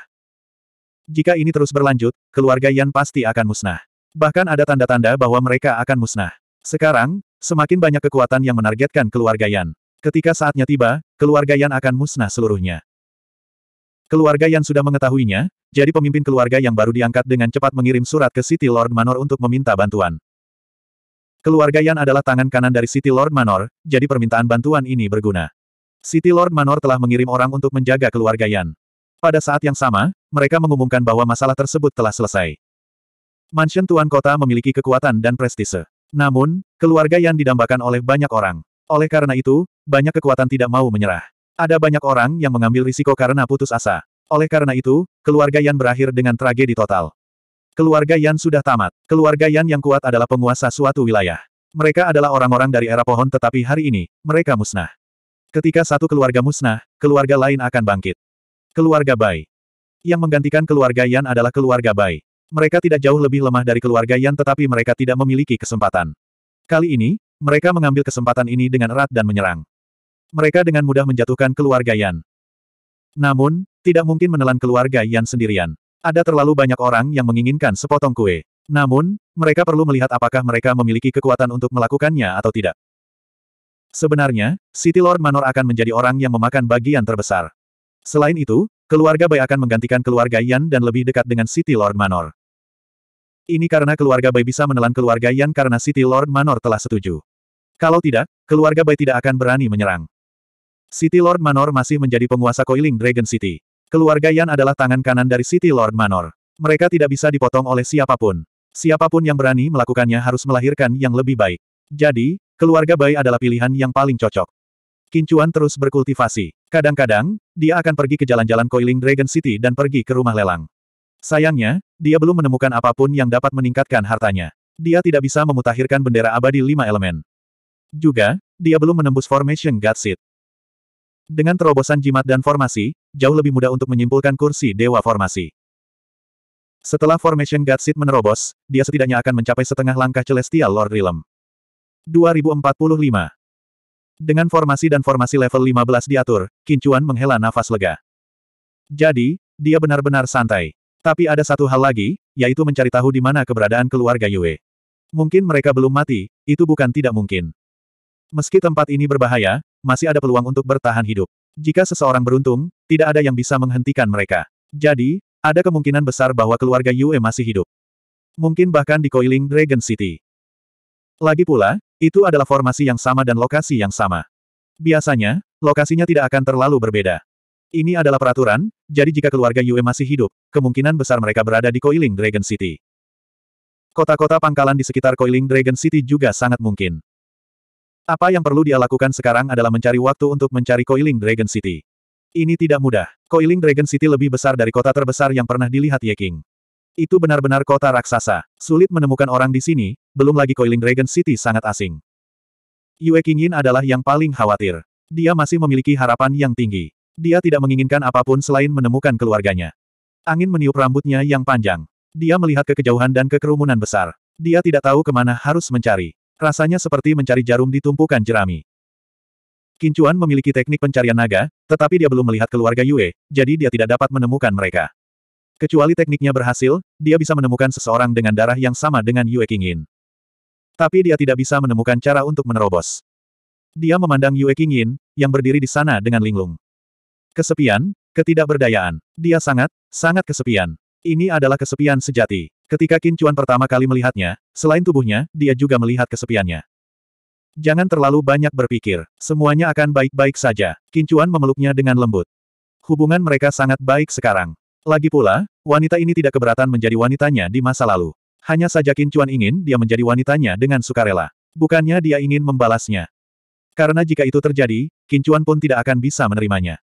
Jika ini terus berlanjut, keluarga Yan pasti akan musnah. Bahkan ada tanda-tanda bahwa mereka akan musnah. Sekarang, semakin banyak kekuatan yang menargetkan keluarga Yan. Ketika saatnya tiba, keluarga Yan akan musnah seluruhnya. Keluarga Yan sudah mengetahuinya, jadi pemimpin keluarga yang baru diangkat dengan cepat mengirim surat ke City Lord Manor untuk meminta bantuan. Keluarga Yan adalah tangan kanan dari City Lord Manor, jadi permintaan bantuan ini berguna. City Lord Manor telah mengirim orang untuk menjaga keluarga Yan. Pada saat yang sama, mereka mengumumkan bahwa masalah tersebut telah selesai. Mansion Tuan Kota memiliki kekuatan dan prestise. Namun, keluarga Yan didambakan oleh banyak orang. Oleh karena itu, banyak kekuatan tidak mau menyerah. Ada banyak orang yang mengambil risiko karena putus asa. Oleh karena itu, keluarga Yan berakhir dengan tragedi total. Keluarga Yan sudah tamat. Keluarga Yan yang kuat adalah penguasa suatu wilayah. Mereka adalah orang-orang dari era pohon tetapi hari ini, mereka musnah. Ketika satu keluarga musnah, keluarga lain akan bangkit. Keluarga Bai. Yang menggantikan keluarga Yan adalah keluarga Bai. Mereka tidak jauh lebih lemah dari keluarga Yan tetapi mereka tidak memiliki kesempatan. Kali ini, mereka mengambil kesempatan ini dengan erat dan menyerang. Mereka dengan mudah menjatuhkan keluarga Yan. Namun, tidak mungkin menelan keluarga Yan sendirian. Ada terlalu banyak orang yang menginginkan sepotong kue. Namun, mereka perlu melihat apakah mereka memiliki kekuatan untuk melakukannya atau tidak. Sebenarnya, City Lord Manor akan menjadi orang yang memakan bagian terbesar. Selain itu, keluarga Bai akan menggantikan keluarga Yan dan lebih dekat dengan City Lord Manor. Ini karena keluarga Bai bisa menelan keluarga Yan karena City Lord Manor telah setuju. Kalau tidak, keluarga Bai tidak akan berani menyerang. City Lord Manor masih menjadi penguasa Koiling Dragon City. Keluarga Yan adalah tangan kanan dari City Lord Manor. Mereka tidak bisa dipotong oleh siapapun. Siapapun yang berani melakukannya harus melahirkan yang lebih baik. Jadi, keluarga bayi adalah pilihan yang paling cocok. Kincuan terus berkultivasi. Kadang-kadang, dia akan pergi ke jalan-jalan Coiling Dragon City dan pergi ke rumah lelang. Sayangnya, dia belum menemukan apapun yang dapat meningkatkan hartanya. Dia tidak bisa memutakhirkan bendera abadi lima elemen. Juga, dia belum menembus Formation God Dengan terobosan jimat dan formasi, jauh lebih mudah untuk menyimpulkan kursi Dewa Formasi. Setelah Formation God menerobos, dia setidaknya akan mencapai setengah langkah Celestial Lord Realm. 2045. Dengan formasi dan formasi level 15 diatur, Kincuan menghela nafas lega. Jadi, dia benar-benar santai. Tapi ada satu hal lagi, yaitu mencari tahu di mana keberadaan keluarga Yue. Mungkin mereka belum mati, itu bukan tidak mungkin. Meski tempat ini berbahaya, masih ada peluang untuk bertahan hidup. Jika seseorang beruntung, tidak ada yang bisa menghentikan mereka. Jadi, ada kemungkinan besar bahwa keluarga Yue masih hidup. Mungkin bahkan di Coiling Dragon City. Lagi pula, itu adalah formasi yang sama dan lokasi yang sama. Biasanya, lokasinya tidak akan terlalu berbeda. Ini adalah peraturan, jadi jika keluarga Yue masih hidup, kemungkinan besar mereka berada di Coiling Dragon City. Kota-kota pangkalan di sekitar Coiling Dragon City juga sangat mungkin. Apa yang perlu dia lakukan sekarang adalah mencari waktu untuk mencari Coiling Dragon City. Ini tidak mudah. Coiling Dragon City lebih besar dari kota terbesar yang pernah dilihat Ye King. Itu benar-benar kota raksasa. Sulit menemukan orang di sini, belum lagi Coiling Dragon City sangat asing. Yue Qingyin adalah yang paling khawatir. Dia masih memiliki harapan yang tinggi. Dia tidak menginginkan apapun selain menemukan keluarganya. Angin meniup rambutnya yang panjang. Dia melihat ke kejauhan dan ke kerumunan besar. Dia tidak tahu kemana harus mencari. Rasanya seperti mencari jarum di tumpukan jerami. Kincuan memiliki teknik pencarian naga, tetapi dia belum melihat keluarga Yue, jadi dia tidak dapat menemukan mereka. Kecuali tekniknya berhasil, dia bisa menemukan seseorang dengan darah yang sama dengan Yue Qingyin. Tapi dia tidak bisa menemukan cara untuk menerobos. Dia memandang Yue Qingyin, yang berdiri di sana dengan linglung. Kesepian, ketidakberdayaan. Dia sangat, sangat kesepian. Ini adalah kesepian sejati. Ketika Qin Chuan pertama kali melihatnya, selain tubuhnya, dia juga melihat kesepiannya. Jangan terlalu banyak berpikir, semuanya akan baik-baik saja. Qin Chuan memeluknya dengan lembut. Hubungan mereka sangat baik sekarang. Lagi pula, wanita ini tidak keberatan menjadi wanitanya di masa lalu. Hanya saja Qin Chuan ingin dia menjadi wanitanya dengan sukarela. Bukannya dia ingin membalasnya. Karena jika itu terjadi, Qin Chuan pun tidak akan bisa menerimanya.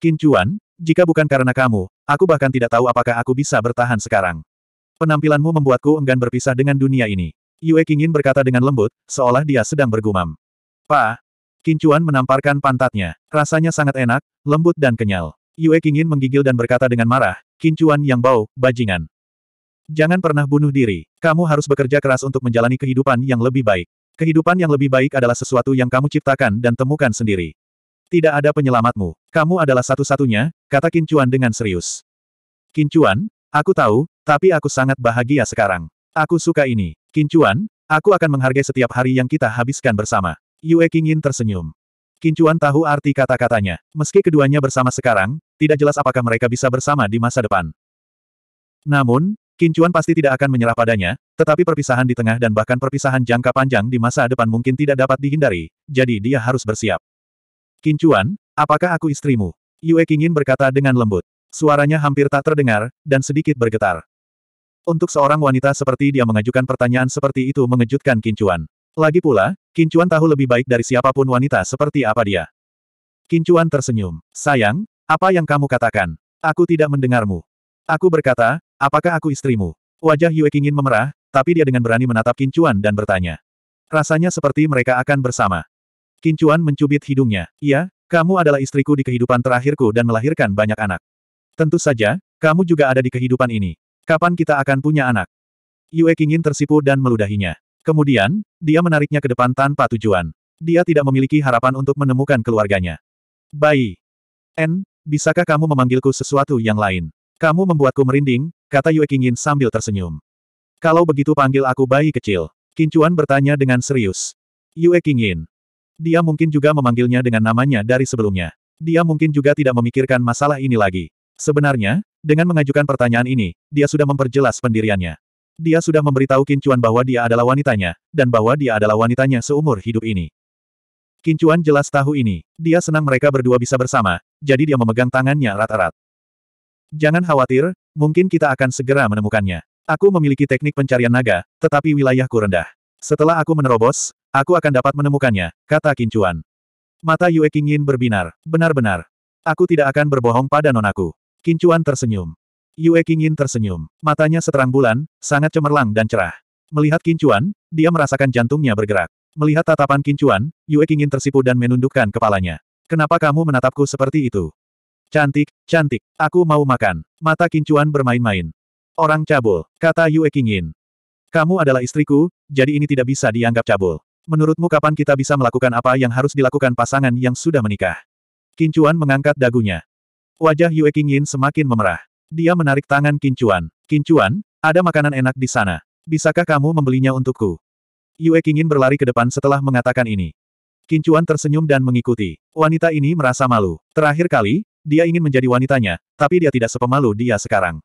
Qin Chuan, jika bukan karena kamu, aku bahkan tidak tahu apakah aku bisa bertahan sekarang. Penampilanmu membuatku enggan berpisah dengan dunia ini. Yue Qingin berkata dengan lembut, seolah dia sedang bergumam. Pa! Qin Chuan menamparkan pantatnya. Rasanya sangat enak, lembut dan kenyal. Yue Qingyin menggigil dan berkata dengan marah, Kincuan yang bau, bajingan. Jangan pernah bunuh diri. Kamu harus bekerja keras untuk menjalani kehidupan yang lebih baik. Kehidupan yang lebih baik adalah sesuatu yang kamu ciptakan dan temukan sendiri. Tidak ada penyelamatmu. Kamu adalah satu-satunya, kata Kincuan dengan serius. Kincuan, aku tahu, tapi aku sangat bahagia sekarang. Aku suka ini. Kincuan, aku akan menghargai setiap hari yang kita habiskan bersama. Yue Qingyin tersenyum. Kincuan tahu arti kata-katanya. Meski keduanya bersama sekarang, tidak jelas apakah mereka bisa bersama di masa depan. Namun, Kincuan pasti tidak akan menyerah padanya, tetapi perpisahan di tengah dan bahkan perpisahan jangka panjang di masa depan mungkin tidak dapat dihindari, jadi dia harus bersiap. Kincuan, apakah aku istrimu? Yue Kingin berkata dengan lembut. Suaranya hampir tak terdengar, dan sedikit bergetar. Untuk seorang wanita seperti dia mengajukan pertanyaan seperti itu mengejutkan Kincuan. Lagi pula, Kincuan tahu lebih baik dari siapapun wanita seperti apa dia. Kincuan tersenyum. Sayang, apa yang kamu katakan? Aku tidak mendengarmu. Aku berkata, apakah aku istrimu? Wajah Yue memerah, tapi dia dengan berani menatap Kincuan dan bertanya. Rasanya seperti mereka akan bersama. Kincuan mencubit hidungnya. Iya, kamu adalah istriku di kehidupan terakhirku dan melahirkan banyak anak. Tentu saja, kamu juga ada di kehidupan ini. Kapan kita akan punya anak? Yue tersipu dan meludahinya. Kemudian, dia menariknya ke depan tanpa tujuan. Dia tidak memiliki harapan untuk menemukan keluarganya. Bayi. N, bisakah kamu memanggilku sesuatu yang lain? Kamu membuatku merinding, kata Yue Qingyin sambil tersenyum. Kalau begitu panggil aku bayi kecil. Kincuan bertanya dengan serius. Yue Qingyin. Dia mungkin juga memanggilnya dengan namanya dari sebelumnya. Dia mungkin juga tidak memikirkan masalah ini lagi. Sebenarnya, dengan mengajukan pertanyaan ini, dia sudah memperjelas pendiriannya. Dia sudah memberitahu Kincuan bahwa dia adalah wanitanya, dan bahwa dia adalah wanitanya seumur hidup ini. Kincuan jelas tahu ini. Dia senang mereka berdua bisa bersama, jadi dia memegang tangannya erat-erat. Jangan khawatir, mungkin kita akan segera menemukannya. Aku memiliki teknik pencarian naga, tetapi wilayahku rendah. Setelah aku menerobos, aku akan dapat menemukannya, kata Kincuan. Mata Yue Qingyin berbinar. Benar-benar. Aku tidak akan berbohong pada nonaku. Kincuan tersenyum. Yue Qingyin tersenyum. Matanya seterang bulan, sangat cemerlang dan cerah. Melihat Kincuan, dia merasakan jantungnya bergerak. Melihat tatapan Kincuan, Yue Qingyin tersipu dan menundukkan kepalanya. Kenapa kamu menatapku seperti itu? Cantik, cantik, aku mau makan. Mata Kincuan bermain-main. Orang cabul, kata Yue Qingyin. Kamu adalah istriku, jadi ini tidak bisa dianggap cabul. Menurutmu kapan kita bisa melakukan apa yang harus dilakukan pasangan yang sudah menikah? Kincuan mengangkat dagunya. Wajah Yue Qingyin semakin memerah. Dia menarik tangan Kincuan. Kincuan, ada makanan enak di sana. Bisakah kamu membelinya untukku? Yue ingin berlari ke depan setelah mengatakan ini. Kincuan tersenyum dan mengikuti. Wanita ini merasa malu. Terakhir kali, dia ingin menjadi wanitanya, tapi dia tidak sepemalu dia sekarang.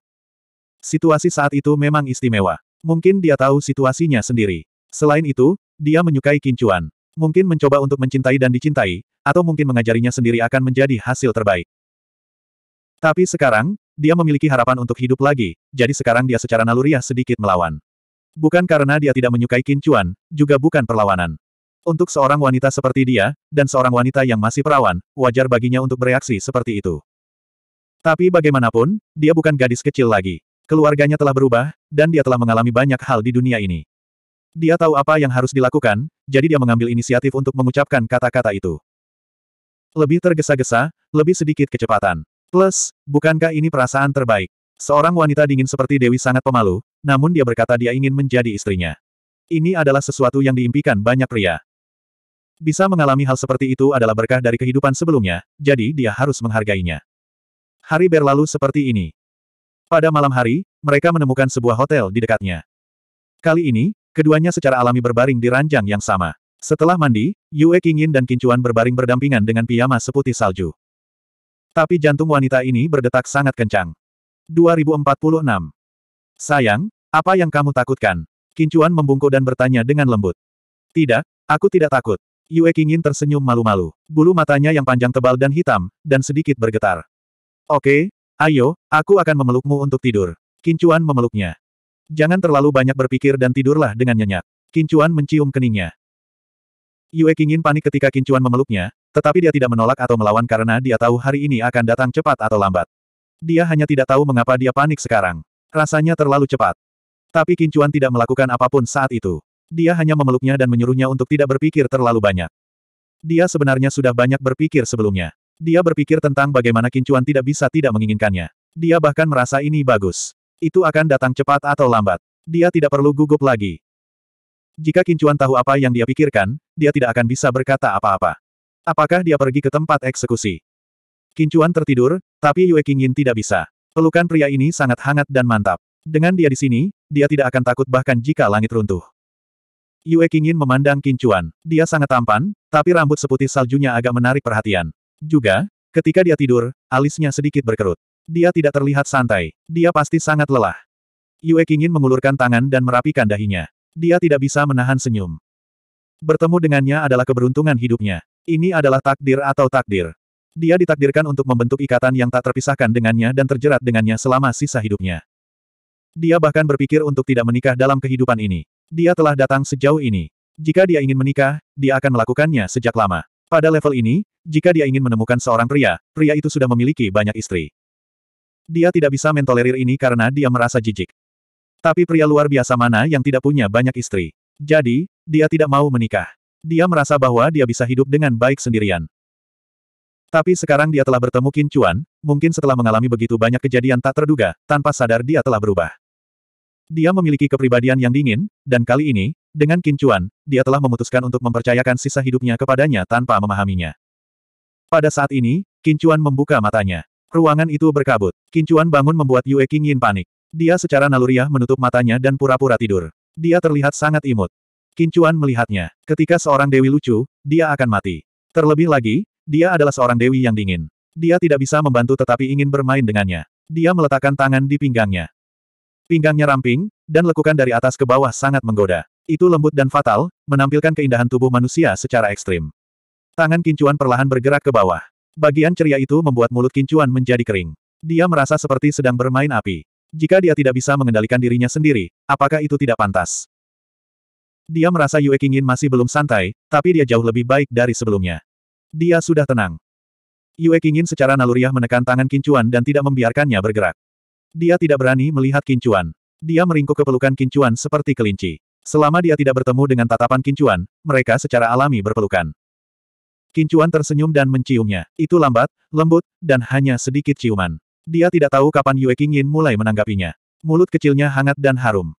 Situasi saat itu memang istimewa. Mungkin dia tahu situasinya sendiri. Selain itu, dia menyukai Kincuan. Mungkin mencoba untuk mencintai dan dicintai, atau mungkin mengajarinya sendiri akan menjadi hasil terbaik. Tapi sekarang, dia memiliki harapan untuk hidup lagi, jadi sekarang dia secara naluriah sedikit melawan. Bukan karena dia tidak menyukai kincuan, juga bukan perlawanan. Untuk seorang wanita seperti dia, dan seorang wanita yang masih perawan, wajar baginya untuk bereaksi seperti itu. Tapi bagaimanapun, dia bukan gadis kecil lagi. Keluarganya telah berubah, dan dia telah mengalami banyak hal di dunia ini. Dia tahu apa yang harus dilakukan, jadi dia mengambil inisiatif untuk mengucapkan kata-kata itu. Lebih tergesa-gesa, lebih sedikit kecepatan. Plus, bukankah ini perasaan terbaik? Seorang wanita dingin seperti Dewi sangat pemalu, namun dia berkata dia ingin menjadi istrinya. Ini adalah sesuatu yang diimpikan banyak pria. Bisa mengalami hal seperti itu adalah berkah dari kehidupan sebelumnya, jadi dia harus menghargainya. Hari berlalu seperti ini. Pada malam hari, mereka menemukan sebuah hotel di dekatnya. Kali ini, keduanya secara alami berbaring di ranjang yang sama. Setelah mandi, Yue Qingyin dan Kincuan berbaring berdampingan dengan piyama seputih salju. Tapi jantung wanita ini berdetak sangat kencang. 2046. Sayang, apa yang kamu takutkan? Kincuan membungkuk dan bertanya dengan lembut. Tidak, aku tidak takut. Yue Kingin tersenyum malu-malu. Bulu matanya yang panjang tebal dan hitam, dan sedikit bergetar. Oke, ayo, aku akan memelukmu untuk tidur. Kincuan memeluknya. Jangan terlalu banyak berpikir dan tidurlah dengan nyenyak. Kincuan mencium keningnya. Yue Kingin panik ketika Kincuan memeluknya, tetapi dia tidak menolak atau melawan karena dia tahu hari ini akan datang cepat atau lambat. Dia hanya tidak tahu mengapa dia panik sekarang. Rasanya terlalu cepat. Tapi Kincuan tidak melakukan apapun saat itu. Dia hanya memeluknya dan menyuruhnya untuk tidak berpikir terlalu banyak. Dia sebenarnya sudah banyak berpikir sebelumnya. Dia berpikir tentang bagaimana Kincuan tidak bisa tidak menginginkannya. Dia bahkan merasa ini bagus. Itu akan datang cepat atau lambat. Dia tidak perlu gugup lagi. Jika Kincuan tahu apa yang dia pikirkan, dia tidak akan bisa berkata apa-apa. Apakah dia pergi ke tempat eksekusi? Kincuan tertidur, tapi Yue Qingyin tidak bisa. Pelukan pria ini sangat hangat dan mantap. Dengan dia di sini, dia tidak akan takut bahkan jika langit runtuh. Yue Qingyin memandang Kincuan. Dia sangat tampan, tapi rambut seputih saljunya agak menarik perhatian. Juga, ketika dia tidur, alisnya sedikit berkerut. Dia tidak terlihat santai. Dia pasti sangat lelah. Yue Qingyin mengulurkan tangan dan merapikan dahinya. Dia tidak bisa menahan senyum. Bertemu dengannya adalah keberuntungan hidupnya. Ini adalah takdir atau takdir. Dia ditakdirkan untuk membentuk ikatan yang tak terpisahkan dengannya dan terjerat dengannya selama sisa hidupnya. Dia bahkan berpikir untuk tidak menikah dalam kehidupan ini. Dia telah datang sejauh ini. Jika dia ingin menikah, dia akan melakukannya sejak lama. Pada level ini, jika dia ingin menemukan seorang pria, pria itu sudah memiliki banyak istri. Dia tidak bisa mentolerir ini karena dia merasa jijik. Tapi pria luar biasa mana yang tidak punya banyak istri? Jadi, dia tidak mau menikah. Dia merasa bahwa dia bisa hidup dengan baik sendirian. Tapi sekarang dia telah bertemu Qin Chuan, mungkin setelah mengalami begitu banyak kejadian tak terduga, tanpa sadar dia telah berubah. Dia memiliki kepribadian yang dingin, dan kali ini, dengan Qin Chuan, dia telah memutuskan untuk mempercayakan sisa hidupnya kepadanya tanpa memahaminya. Pada saat ini, Qin Chuan membuka matanya. Ruangan itu berkabut. Qin Chuan bangun membuat Yue Qingyin panik. Dia secara naluriah menutup matanya dan pura-pura tidur. Dia terlihat sangat imut. Kincuan melihatnya. Ketika seorang dewi lucu, dia akan mati. Terlebih lagi, dia adalah seorang dewi yang dingin. Dia tidak bisa membantu tetapi ingin bermain dengannya. Dia meletakkan tangan di pinggangnya. Pinggangnya ramping, dan lekukan dari atas ke bawah sangat menggoda. Itu lembut dan fatal, menampilkan keindahan tubuh manusia secara ekstrim. Tangan Kincuan perlahan bergerak ke bawah. Bagian ceria itu membuat mulut Kincuan menjadi kering. Dia merasa seperti sedang bermain api. Jika dia tidak bisa mengendalikan dirinya sendiri, apakah itu tidak pantas? Dia merasa Yue Qingyin masih belum santai, tapi dia jauh lebih baik dari sebelumnya. Dia sudah tenang. Yue Qingyin secara naluriah menekan tangan Kincuan dan tidak membiarkannya bergerak. Dia tidak berani melihat Kincuan. Dia meringkuk ke pelukan Kincuan seperti kelinci. Selama dia tidak bertemu dengan tatapan Kincuan, mereka secara alami berpelukan. Kincuan tersenyum dan menciumnya. Itu lambat, lembut, dan hanya sedikit ciuman. Dia tidak tahu kapan Yue Qingyin mulai menanggapinya. Mulut kecilnya hangat dan harum.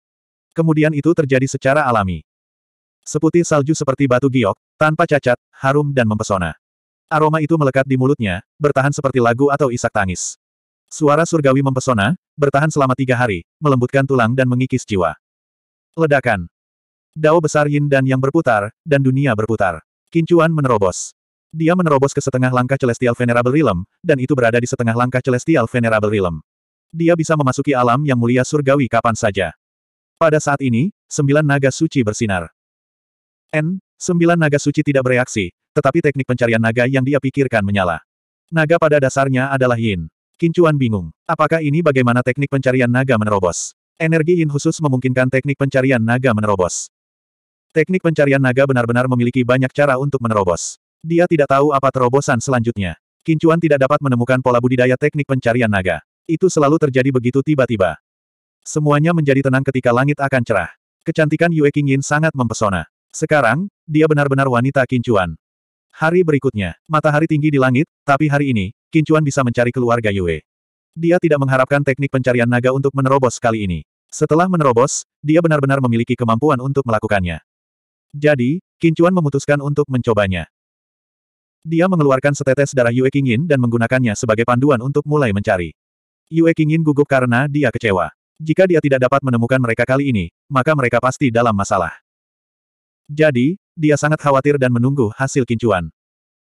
Kemudian itu terjadi secara alami. Seputih salju seperti batu giok, tanpa cacat, harum dan mempesona. Aroma itu melekat di mulutnya, bertahan seperti lagu atau isak tangis. Suara surgawi mempesona, bertahan selama tiga hari, melembutkan tulang dan mengikis jiwa. Ledakan. Dao besar yin dan yang berputar, dan dunia berputar. Kincuan menerobos. Dia menerobos ke setengah langkah Celestial Venerable Realm, dan itu berada di setengah langkah Celestial Venerable Realm. Dia bisa memasuki alam yang mulia surgawi kapan saja. Pada saat ini, sembilan naga suci bersinar. N, sembilan naga suci tidak bereaksi, tetapi teknik pencarian naga yang dia pikirkan menyala. Naga pada dasarnya adalah yin. Kincuan bingung. Apakah ini bagaimana teknik pencarian naga menerobos? Energi yin khusus memungkinkan teknik pencarian naga menerobos. Teknik pencarian naga benar-benar memiliki banyak cara untuk menerobos. Dia tidak tahu apa terobosan selanjutnya. Kincuan tidak dapat menemukan pola budidaya teknik pencarian naga. Itu selalu terjadi begitu tiba-tiba. Semuanya menjadi tenang ketika langit akan cerah. Kecantikan Yue King Yin sangat mempesona. Sekarang, dia benar-benar wanita kincuan. Hari berikutnya, matahari tinggi di langit, tapi hari ini, kincuan bisa mencari keluarga Yue. Dia tidak mengharapkan teknik pencarian naga untuk menerobos kali ini. Setelah menerobos, dia benar-benar memiliki kemampuan untuk melakukannya. Jadi, Kincuan memutuskan untuk mencobanya. Dia mengeluarkan setetes darah Yue Qingyin dan menggunakannya sebagai panduan untuk mulai mencari. Yue Qingyin gugup karena dia kecewa. Jika dia tidak dapat menemukan mereka kali ini, maka mereka pasti dalam masalah. Jadi, dia sangat khawatir dan menunggu hasil kincuan.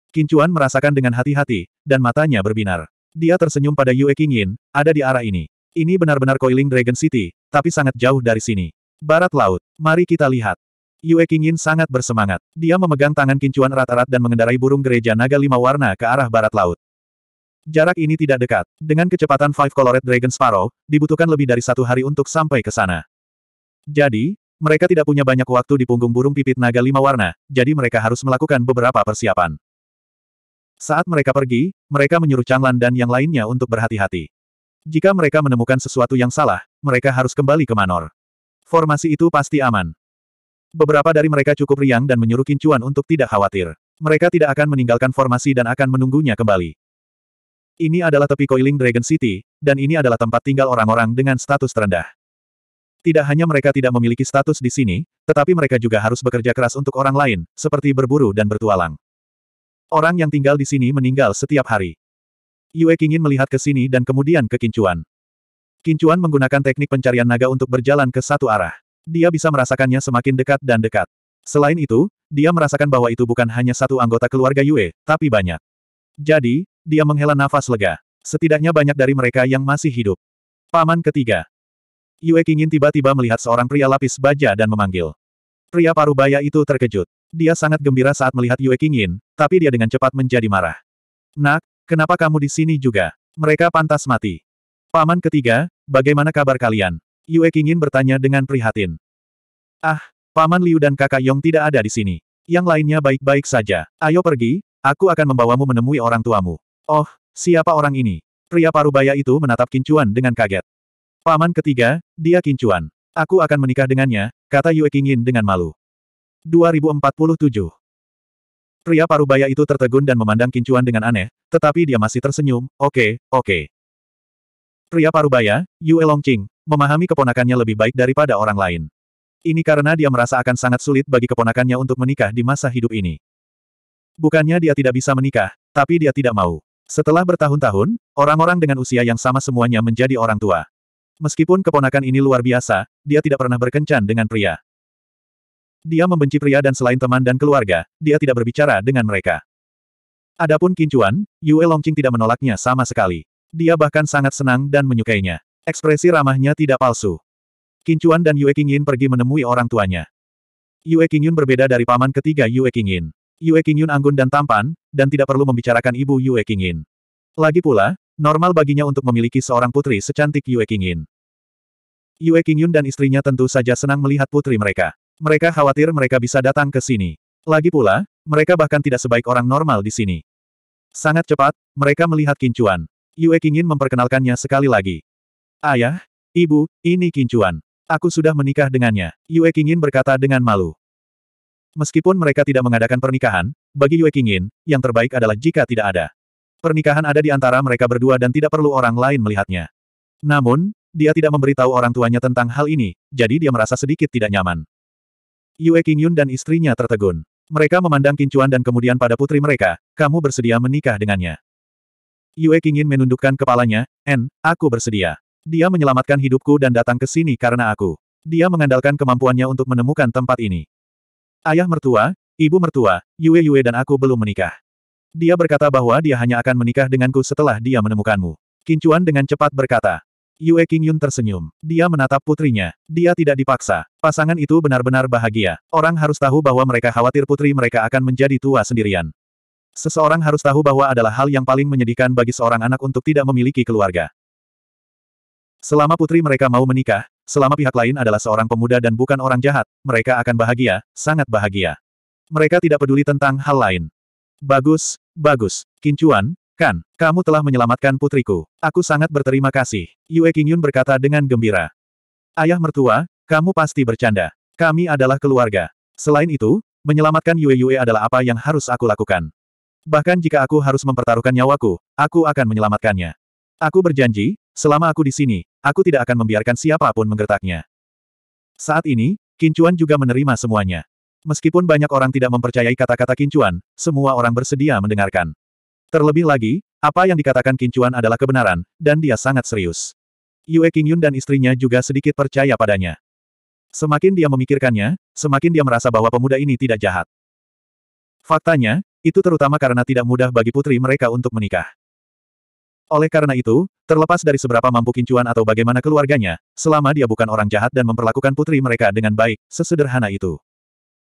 Kincuan merasakan dengan hati-hati, dan matanya berbinar. Dia tersenyum pada Yue Qingyin, ada di arah ini. Ini benar-benar Coiling Dragon City, tapi sangat jauh dari sini. Barat laut, mari kita lihat. Yue Qingyin sangat bersemangat. Dia memegang tangan kincuan erat-erat dan mengendarai burung gereja naga lima warna ke arah barat laut. Jarak ini tidak dekat. Dengan kecepatan Five Colored Dragon Sparrow, dibutuhkan lebih dari satu hari untuk sampai ke sana. Jadi, mereka tidak punya banyak waktu di punggung burung pipit naga lima warna, jadi mereka harus melakukan beberapa persiapan. Saat mereka pergi, mereka menyuruh Changlan dan yang lainnya untuk berhati-hati. Jika mereka menemukan sesuatu yang salah, mereka harus kembali ke Manor. Formasi itu pasti aman. Beberapa dari mereka cukup riang dan menyuruh Kincuan untuk tidak khawatir. Mereka tidak akan meninggalkan formasi dan akan menunggunya kembali. Ini adalah tepi Koiling Dragon City, dan ini adalah tempat tinggal orang-orang dengan status terendah. Tidak hanya mereka tidak memiliki status di sini, tetapi mereka juga harus bekerja keras untuk orang lain, seperti berburu dan bertualang. Orang yang tinggal di sini meninggal setiap hari. Yue ingin melihat ke sini dan kemudian ke Kincuan. Kincuan menggunakan teknik pencarian naga untuk berjalan ke satu arah. Dia bisa merasakannya semakin dekat dan dekat. Selain itu, dia merasakan bahwa itu bukan hanya satu anggota keluarga Yue, tapi banyak. Jadi, dia menghela nafas lega. Setidaknya banyak dari mereka yang masih hidup. Paman ketiga, Yue Qingin tiba-tiba melihat seorang pria lapis baja dan memanggil. Pria Parubaya itu terkejut. Dia sangat gembira saat melihat Yue Qingin, tapi dia dengan cepat menjadi marah. Nak, kenapa kamu di sini juga? Mereka pantas mati. Paman ketiga, bagaimana kabar kalian? Yue Qingin bertanya dengan prihatin. Ah, Paman Liu dan kakak Yong tidak ada di sini. Yang lainnya baik-baik saja. Ayo pergi, aku akan membawamu menemui orang tuamu. Oh, siapa orang ini? Pria parubaya itu menatap Kincuan dengan kaget. Paman ketiga, dia kincuan. Aku akan menikah dengannya, kata Yue Qingyin dengan malu. 2047 Pria parubaya itu tertegun dan memandang kincuan dengan aneh, tetapi dia masih tersenyum, oke, okay, oke. Okay. Pria parubaya, Yue Longqing, memahami keponakannya lebih baik daripada orang lain. Ini karena dia merasa akan sangat sulit bagi keponakannya untuk menikah di masa hidup ini. Bukannya dia tidak bisa menikah, tapi dia tidak mau. Setelah bertahun-tahun, orang-orang dengan usia yang sama semuanya menjadi orang tua. Meskipun keponakan ini luar biasa, dia tidak pernah berkencan dengan pria. Dia membenci pria dan selain teman dan keluarga, dia tidak berbicara dengan mereka. Adapun Kincuan, Yue Longqing tidak menolaknya sama sekali. Dia bahkan sangat senang dan menyukainya. Ekspresi ramahnya tidak palsu. Kincuan dan Yue Qingyin pergi menemui orang tuanya. Yue Qingyun berbeda dari paman ketiga Yue Qingyin. Yue Qingyun anggun dan tampan, dan tidak perlu membicarakan ibu Yue Qingyin. Lagi pula, Normal baginya untuk memiliki seorang putri secantik Yue Qingyun. Yue Qingyun dan istrinya tentu saja senang melihat putri mereka. Mereka khawatir mereka bisa datang ke sini. Lagi pula, mereka bahkan tidak sebaik orang normal di sini. Sangat cepat, mereka melihat Kincuan. Yue Qingyin memperkenalkannya sekali lagi. Ayah, ibu, ini Kincuan. Aku sudah menikah dengannya, Yue Qingyin berkata dengan malu. Meskipun mereka tidak mengadakan pernikahan, bagi Yue Qingyin, yang terbaik adalah jika tidak ada. Pernikahan ada di antara mereka berdua dan tidak perlu orang lain melihatnya. Namun, dia tidak memberitahu orang tuanya tentang hal ini, jadi dia merasa sedikit tidak nyaman. Yue Qingyun dan istrinya tertegun. Mereka memandang Kincuan dan kemudian pada putri mereka, kamu bersedia menikah dengannya. Yue Qingyun menundukkan kepalanya, En, aku bersedia. Dia menyelamatkan hidupku dan datang ke sini karena aku. Dia mengandalkan kemampuannya untuk menemukan tempat ini. Ayah mertua, ibu mertua, Yue Yue dan aku belum menikah. Dia berkata bahwa dia hanya akan menikah denganku setelah dia menemukanmu. Kincuan dengan cepat berkata. Yue Qingyun tersenyum. Dia menatap putrinya. Dia tidak dipaksa. Pasangan itu benar-benar bahagia. Orang harus tahu bahwa mereka khawatir putri mereka akan menjadi tua sendirian. Seseorang harus tahu bahwa adalah hal yang paling menyedihkan bagi seorang anak untuk tidak memiliki keluarga. Selama putri mereka mau menikah, selama pihak lain adalah seorang pemuda dan bukan orang jahat, mereka akan bahagia, sangat bahagia. Mereka tidak peduli tentang hal lain. Bagus, bagus. Kincuan, kan, kamu telah menyelamatkan putriku. Aku sangat berterima kasih. Yue Qingyun berkata dengan gembira. Ayah mertua, kamu pasti bercanda. Kami adalah keluarga. Selain itu, menyelamatkan Yue Yue adalah apa yang harus aku lakukan. Bahkan jika aku harus mempertaruhkan nyawaku, aku akan menyelamatkannya. Aku berjanji, selama aku di sini, aku tidak akan membiarkan siapapun menggertaknya. Saat ini, Kincuan juga menerima semuanya. Meskipun banyak orang tidak mempercayai kata-kata Kincuan, semua orang bersedia mendengarkan. Terlebih lagi, apa yang dikatakan Kincuan adalah kebenaran, dan dia sangat serius. Yue Qingyun dan istrinya juga sedikit percaya padanya. Semakin dia memikirkannya, semakin dia merasa bahwa pemuda ini tidak jahat. Faktanya, itu terutama karena tidak mudah bagi putri mereka untuk menikah. Oleh karena itu, terlepas dari seberapa mampu Kincuan atau bagaimana keluarganya, selama dia bukan orang jahat dan memperlakukan putri mereka dengan baik, sesederhana itu.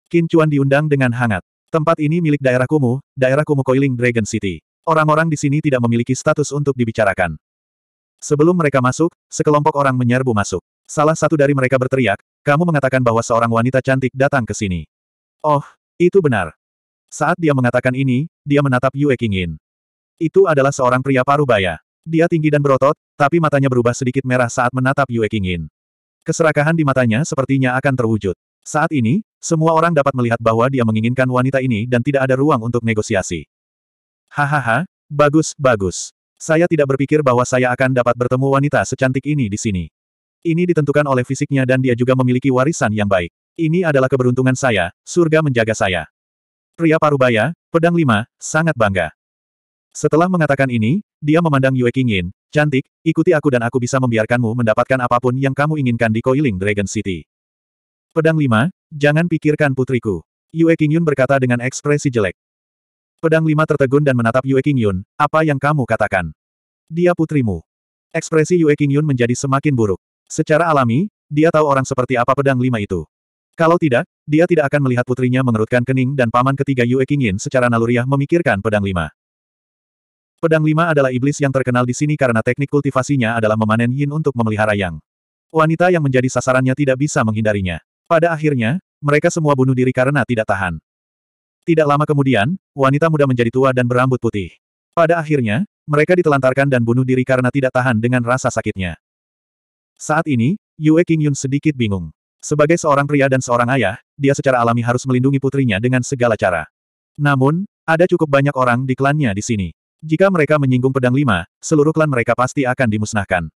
Qin Chuan diundang dengan hangat. Tempat ini milik daerah kumuh, daerah kumuh Coiling Dragon City. Orang-orang di sini tidak memiliki status untuk dibicarakan. Sebelum mereka masuk, sekelompok orang menyerbu masuk. Salah satu dari mereka berteriak, kamu mengatakan bahwa seorang wanita cantik datang ke sini. Oh, itu benar. Saat dia mengatakan ini, dia menatap Yue Qingyin. Itu adalah seorang pria parubaya. Dia tinggi dan berotot, tapi matanya berubah sedikit merah saat menatap Yue Qingyin. Keserakahan di matanya sepertinya akan terwujud. Saat ini, semua orang dapat melihat bahwa dia menginginkan wanita ini dan tidak ada ruang untuk negosiasi. Hahaha, bagus, bagus. Saya tidak berpikir bahwa saya akan dapat bertemu wanita secantik ini di sini. Ini ditentukan oleh fisiknya dan dia juga memiliki warisan yang baik. Ini adalah keberuntungan saya, surga menjaga saya. Pria Parubaya, Pedang lima, sangat bangga. Setelah mengatakan ini, dia memandang Yue Qingyin, cantik, ikuti aku dan aku bisa membiarkanmu mendapatkan apapun yang kamu inginkan di Coiling Dragon City. Pedang lima, Jangan pikirkan putriku. Yue Qingyun berkata dengan ekspresi jelek. Pedang lima tertegun dan menatap Yue Qingyun, apa yang kamu katakan? Dia putrimu. Ekspresi Yue Qingyun menjadi semakin buruk. Secara alami, dia tahu orang seperti apa pedang lima itu. Kalau tidak, dia tidak akan melihat putrinya mengerutkan kening dan paman ketiga Yue Qingyun secara naluriah memikirkan pedang lima. Pedang lima adalah iblis yang terkenal di sini karena teknik kultivasinya adalah memanen yin untuk memelihara yang. Wanita yang menjadi sasarannya tidak bisa menghindarinya. Pada akhirnya, mereka semua bunuh diri karena tidak tahan. Tidak lama kemudian, wanita muda menjadi tua dan berambut putih. Pada akhirnya, mereka ditelantarkan dan bunuh diri karena tidak tahan dengan rasa sakitnya. Saat ini, Yue Qingyun sedikit bingung. Sebagai seorang pria dan seorang ayah, dia secara alami harus melindungi putrinya dengan segala cara. Namun, ada cukup banyak orang di klannya di sini. Jika mereka menyinggung pedang lima, seluruh klan mereka pasti akan dimusnahkan.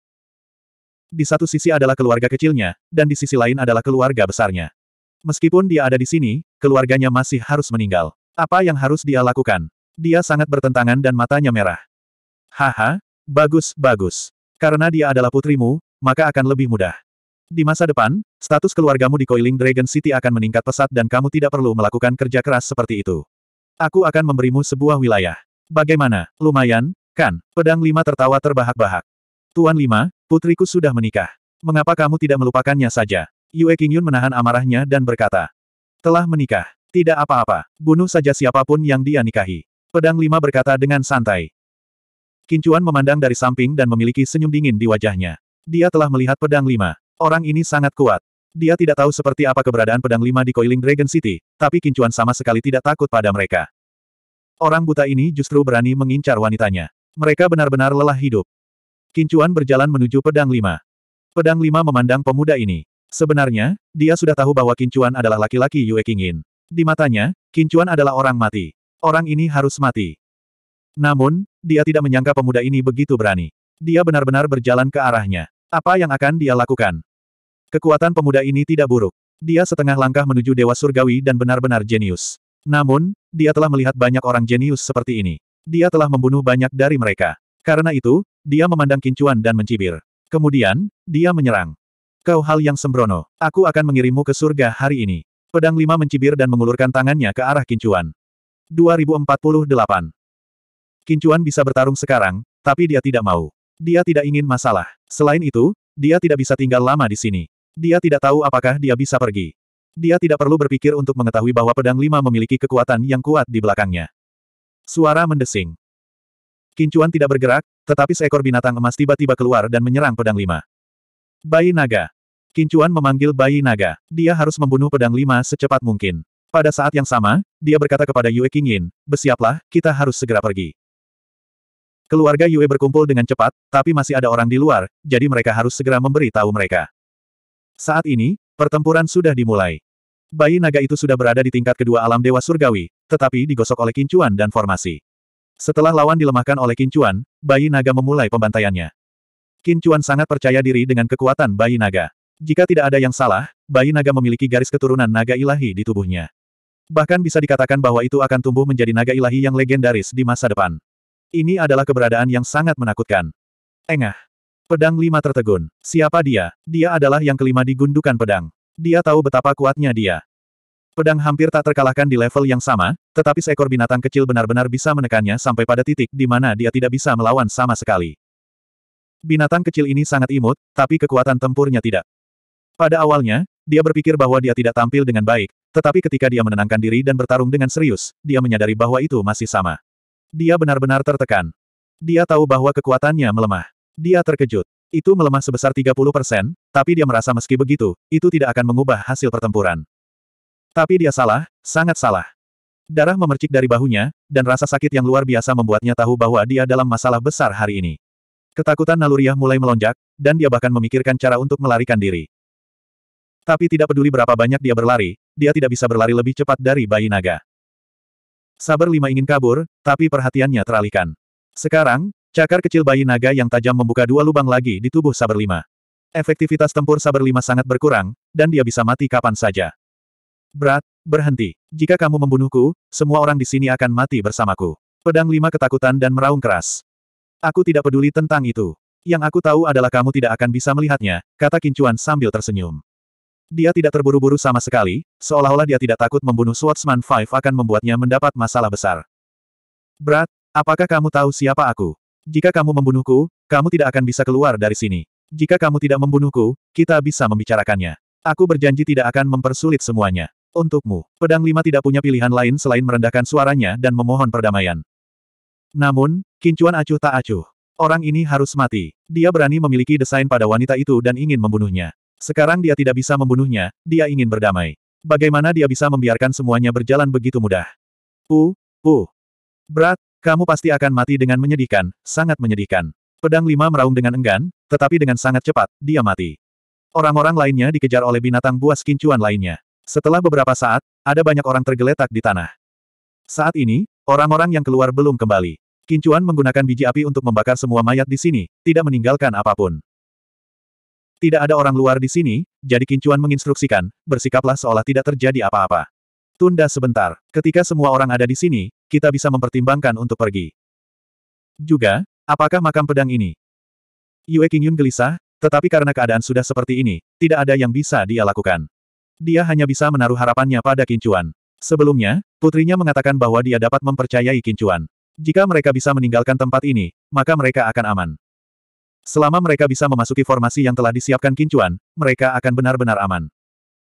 Di satu sisi adalah keluarga kecilnya, dan di sisi lain adalah keluarga besarnya. Meskipun dia ada di sini, keluarganya masih harus meninggal. Apa yang harus dia lakukan? Dia sangat bertentangan dan matanya merah. Haha, bagus, bagus. Karena dia adalah putrimu, maka akan lebih mudah. Di masa depan, status keluargamu di Coiling Dragon City akan meningkat pesat dan kamu tidak perlu melakukan kerja keras seperti itu. Aku akan memberimu sebuah wilayah. Bagaimana? Lumayan, kan? Pedang Lima tertawa terbahak-bahak. Tuan Lima, Putriku sudah menikah. Mengapa kamu tidak melupakannya saja? Yue Qingyun menahan amarahnya dan berkata. Telah menikah. Tidak apa-apa. Bunuh saja siapapun yang dia nikahi. Pedang lima berkata dengan santai. Kincuan memandang dari samping dan memiliki senyum dingin di wajahnya. Dia telah melihat pedang lima. Orang ini sangat kuat. Dia tidak tahu seperti apa keberadaan pedang lima di Coiling Dragon City, tapi Kincuan sama sekali tidak takut pada mereka. Orang buta ini justru berani mengincar wanitanya. Mereka benar-benar lelah hidup. Kincuan berjalan menuju pedang lima. Pedang lima memandang pemuda ini. Sebenarnya, dia sudah tahu bahwa Kincuan adalah laki-laki Yue Kingin. Di matanya, Kincuan adalah orang mati. Orang ini harus mati. Namun, dia tidak menyangka pemuda ini begitu berani. Dia benar-benar berjalan ke arahnya. Apa yang akan dia lakukan? Kekuatan pemuda ini tidak buruk. Dia setengah langkah menuju Dewa Surgawi dan benar-benar jenius. Namun, dia telah melihat banyak orang jenius seperti ini. Dia telah membunuh banyak dari mereka. Karena itu, dia memandang kincuan dan mencibir. Kemudian, dia menyerang. Kau hal yang sembrono, aku akan mengirimmu ke surga hari ini. Pedang lima mencibir dan mengulurkan tangannya ke arah kincuan. 2048 Kincuan bisa bertarung sekarang, tapi dia tidak mau. Dia tidak ingin masalah. Selain itu, dia tidak bisa tinggal lama di sini. Dia tidak tahu apakah dia bisa pergi. Dia tidak perlu berpikir untuk mengetahui bahwa pedang lima memiliki kekuatan yang kuat di belakangnya. Suara mendesing. Kincuan tidak bergerak, tetapi seekor binatang emas tiba-tiba keluar dan menyerang pedang lima. Bayi naga. Kincuan memanggil bayi naga. Dia harus membunuh pedang lima secepat mungkin. Pada saat yang sama, dia berkata kepada Yue Qingyin, bersiaplah, kita harus segera pergi. Keluarga Yue berkumpul dengan cepat, tapi masih ada orang di luar, jadi mereka harus segera memberi tahu mereka. Saat ini, pertempuran sudah dimulai. Bayi naga itu sudah berada di tingkat kedua alam dewa surgawi, tetapi digosok oleh kincuan dan formasi. Setelah lawan dilemahkan oleh Kincuan, bayi naga memulai pembantaiannya. Kincuan sangat percaya diri dengan kekuatan bayi naga. Jika tidak ada yang salah, bayi naga memiliki garis keturunan naga ilahi di tubuhnya. Bahkan bisa dikatakan bahwa itu akan tumbuh menjadi naga ilahi yang legendaris di masa depan. Ini adalah keberadaan yang sangat menakutkan. Engah. Pedang lima tertegun. Siapa dia? Dia adalah yang kelima di gundukan pedang. Dia tahu betapa kuatnya dia. Pedang hampir tak terkalahkan di level yang sama, tetapi seekor binatang kecil benar-benar bisa menekannya sampai pada titik di mana dia tidak bisa melawan sama sekali. Binatang kecil ini sangat imut, tapi kekuatan tempurnya tidak. Pada awalnya, dia berpikir bahwa dia tidak tampil dengan baik, tetapi ketika dia menenangkan diri dan bertarung dengan serius, dia menyadari bahwa itu masih sama. Dia benar-benar tertekan. Dia tahu bahwa kekuatannya melemah. Dia terkejut. Itu melemah sebesar 30%, tapi dia merasa meski begitu, itu tidak akan mengubah hasil pertempuran. Tapi dia salah, sangat salah. Darah memercik dari bahunya, dan rasa sakit yang luar biasa membuatnya tahu bahwa dia dalam masalah besar hari ini. Ketakutan naluriah mulai melonjak, dan dia bahkan memikirkan cara untuk melarikan diri. Tapi tidak peduli berapa banyak dia berlari, dia tidak bisa berlari lebih cepat dari bayi naga. Saber lima ingin kabur, tapi perhatiannya teralihkan. Sekarang, cakar kecil bayi naga yang tajam membuka dua lubang lagi di tubuh Saber lima. Efektivitas tempur Saber lima sangat berkurang, dan dia bisa mati kapan saja. Berat, berhenti. Jika kamu membunuhku, semua orang di sini akan mati bersamaku. Pedang lima ketakutan dan meraung keras. Aku tidak peduli tentang itu. Yang aku tahu adalah kamu tidak akan bisa melihatnya, kata Kincuan sambil tersenyum. Dia tidak terburu-buru sama sekali, seolah-olah dia tidak takut membunuh Swordsman Five akan membuatnya mendapat masalah besar. Berat, apakah kamu tahu siapa aku? Jika kamu membunuhku, kamu tidak akan bisa keluar dari sini. Jika kamu tidak membunuhku, kita bisa membicarakannya. Aku berjanji tidak akan mempersulit semuanya. Untukmu, pedang lima tidak punya pilihan lain selain merendahkan suaranya dan memohon perdamaian. Namun, kincuan acuh tak acuh. Orang ini harus mati. Dia berani memiliki desain pada wanita itu dan ingin membunuhnya. Sekarang dia tidak bisa membunuhnya, dia ingin berdamai. Bagaimana dia bisa membiarkan semuanya berjalan begitu mudah? Uh, uh. Berat, kamu pasti akan mati dengan menyedihkan, sangat menyedihkan. Pedang lima meraung dengan enggan, tetapi dengan sangat cepat, dia mati. Orang-orang lainnya dikejar oleh binatang buas kincuan lainnya. Setelah beberapa saat, ada banyak orang tergeletak di tanah. Saat ini, orang-orang yang keluar belum kembali. Kincuan menggunakan biji api untuk membakar semua mayat di sini, tidak meninggalkan apapun. Tidak ada orang luar di sini, jadi Kincuan menginstruksikan, bersikaplah seolah tidak terjadi apa-apa. Tunda sebentar, ketika semua orang ada di sini, kita bisa mempertimbangkan untuk pergi. Juga, apakah makam pedang ini? Yue Qingyun gelisah, tetapi karena keadaan sudah seperti ini, tidak ada yang bisa dia lakukan. Dia hanya bisa menaruh harapannya pada Kincuan. Sebelumnya, putrinya mengatakan bahwa dia dapat mempercayai Kincuan. Jika mereka bisa meninggalkan tempat ini, maka mereka akan aman. Selama mereka bisa memasuki formasi yang telah disiapkan Kincuan, mereka akan benar-benar aman.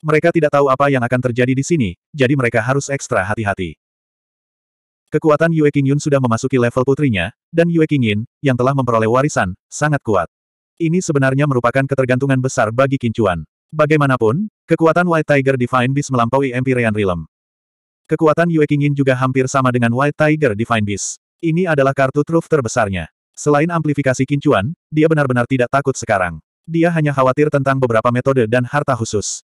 Mereka tidak tahu apa yang akan terjadi di sini, jadi mereka harus ekstra hati-hati. Kekuatan Yue Qingyun sudah memasuki level putrinya, dan Yue Qingyin, yang telah memperoleh warisan, sangat kuat. Ini sebenarnya merupakan ketergantungan besar bagi Kincuan. Bagaimanapun, kekuatan White Tiger Divine Beast melampaui Empyrean Realm. Kekuatan Yue Qingyin juga hampir sama dengan White Tiger Divine Beast. Ini adalah kartu truf terbesarnya. Selain amplifikasi kincuan, dia benar-benar tidak takut sekarang. Dia hanya khawatir tentang beberapa metode dan harta khusus.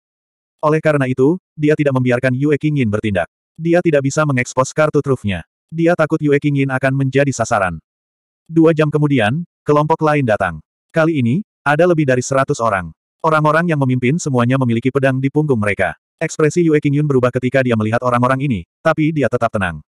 Oleh karena itu, dia tidak membiarkan Yue Qingyin bertindak. Dia tidak bisa mengekspos kartu trufnya. Dia takut Yue Qingyin akan menjadi sasaran. Dua jam kemudian, kelompok lain datang. Kali ini, ada lebih dari seratus orang. Orang-orang yang memimpin semuanya memiliki pedang di punggung mereka. Ekspresi Yue Qingyun berubah ketika dia melihat orang-orang ini, tapi dia tetap tenang.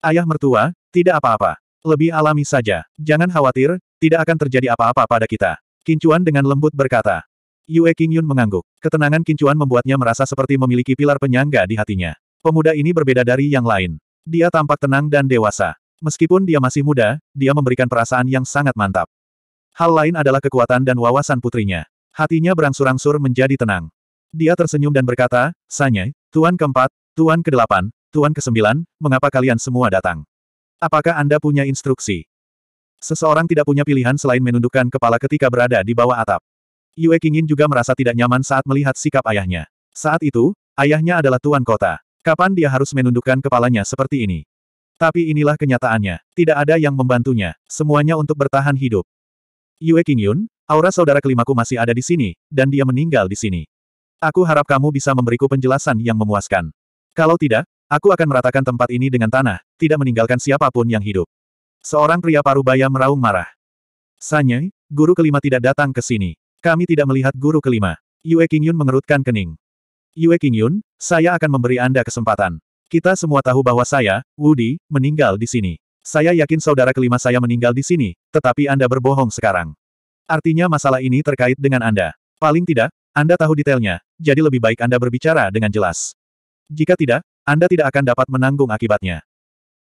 Ayah mertua, tidak apa-apa. Lebih alami saja. Jangan khawatir, tidak akan terjadi apa-apa pada kita. Kincuan dengan lembut berkata. Yue Qingyun mengangguk. Ketenangan Kincuan membuatnya merasa seperti memiliki pilar penyangga di hatinya. Pemuda ini berbeda dari yang lain. Dia tampak tenang dan dewasa. Meskipun dia masih muda, dia memberikan perasaan yang sangat mantap. Hal lain adalah kekuatan dan wawasan putrinya. Hatinya berangsur-angsur menjadi tenang. Dia tersenyum dan berkata, "Sanye, Tuan keempat, Tuan kedelapan, Tuan kesembilan, mengapa kalian semua datang? Apakah Anda punya instruksi? Seseorang tidak punya pilihan selain menundukkan kepala ketika berada di bawah atap. Yue Kingin juga merasa tidak nyaman saat melihat sikap ayahnya. Saat itu, ayahnya adalah Tuan Kota. Kapan dia harus menundukkan kepalanya seperti ini? Tapi inilah kenyataannya. Tidak ada yang membantunya. Semuanya untuk bertahan hidup. Yue Qingyun, aura saudara kelimaku masih ada di sini, dan dia meninggal di sini. Aku harap kamu bisa memberiku penjelasan yang memuaskan. Kalau tidak, aku akan meratakan tempat ini dengan tanah, tidak meninggalkan siapapun yang hidup. Seorang pria parubaya meraung marah. Sanye, guru kelima tidak datang ke sini. Kami tidak melihat guru kelima. Yue Qingyun mengerutkan kening. Yue Qingyun, saya akan memberi Anda kesempatan. Kita semua tahu bahwa saya, Wudi, meninggal di sini. Saya yakin saudara kelima saya meninggal di sini, tetapi Anda berbohong sekarang. Artinya masalah ini terkait dengan Anda. Paling tidak, Anda tahu detailnya, jadi lebih baik Anda berbicara dengan jelas. Jika tidak, Anda tidak akan dapat menanggung akibatnya.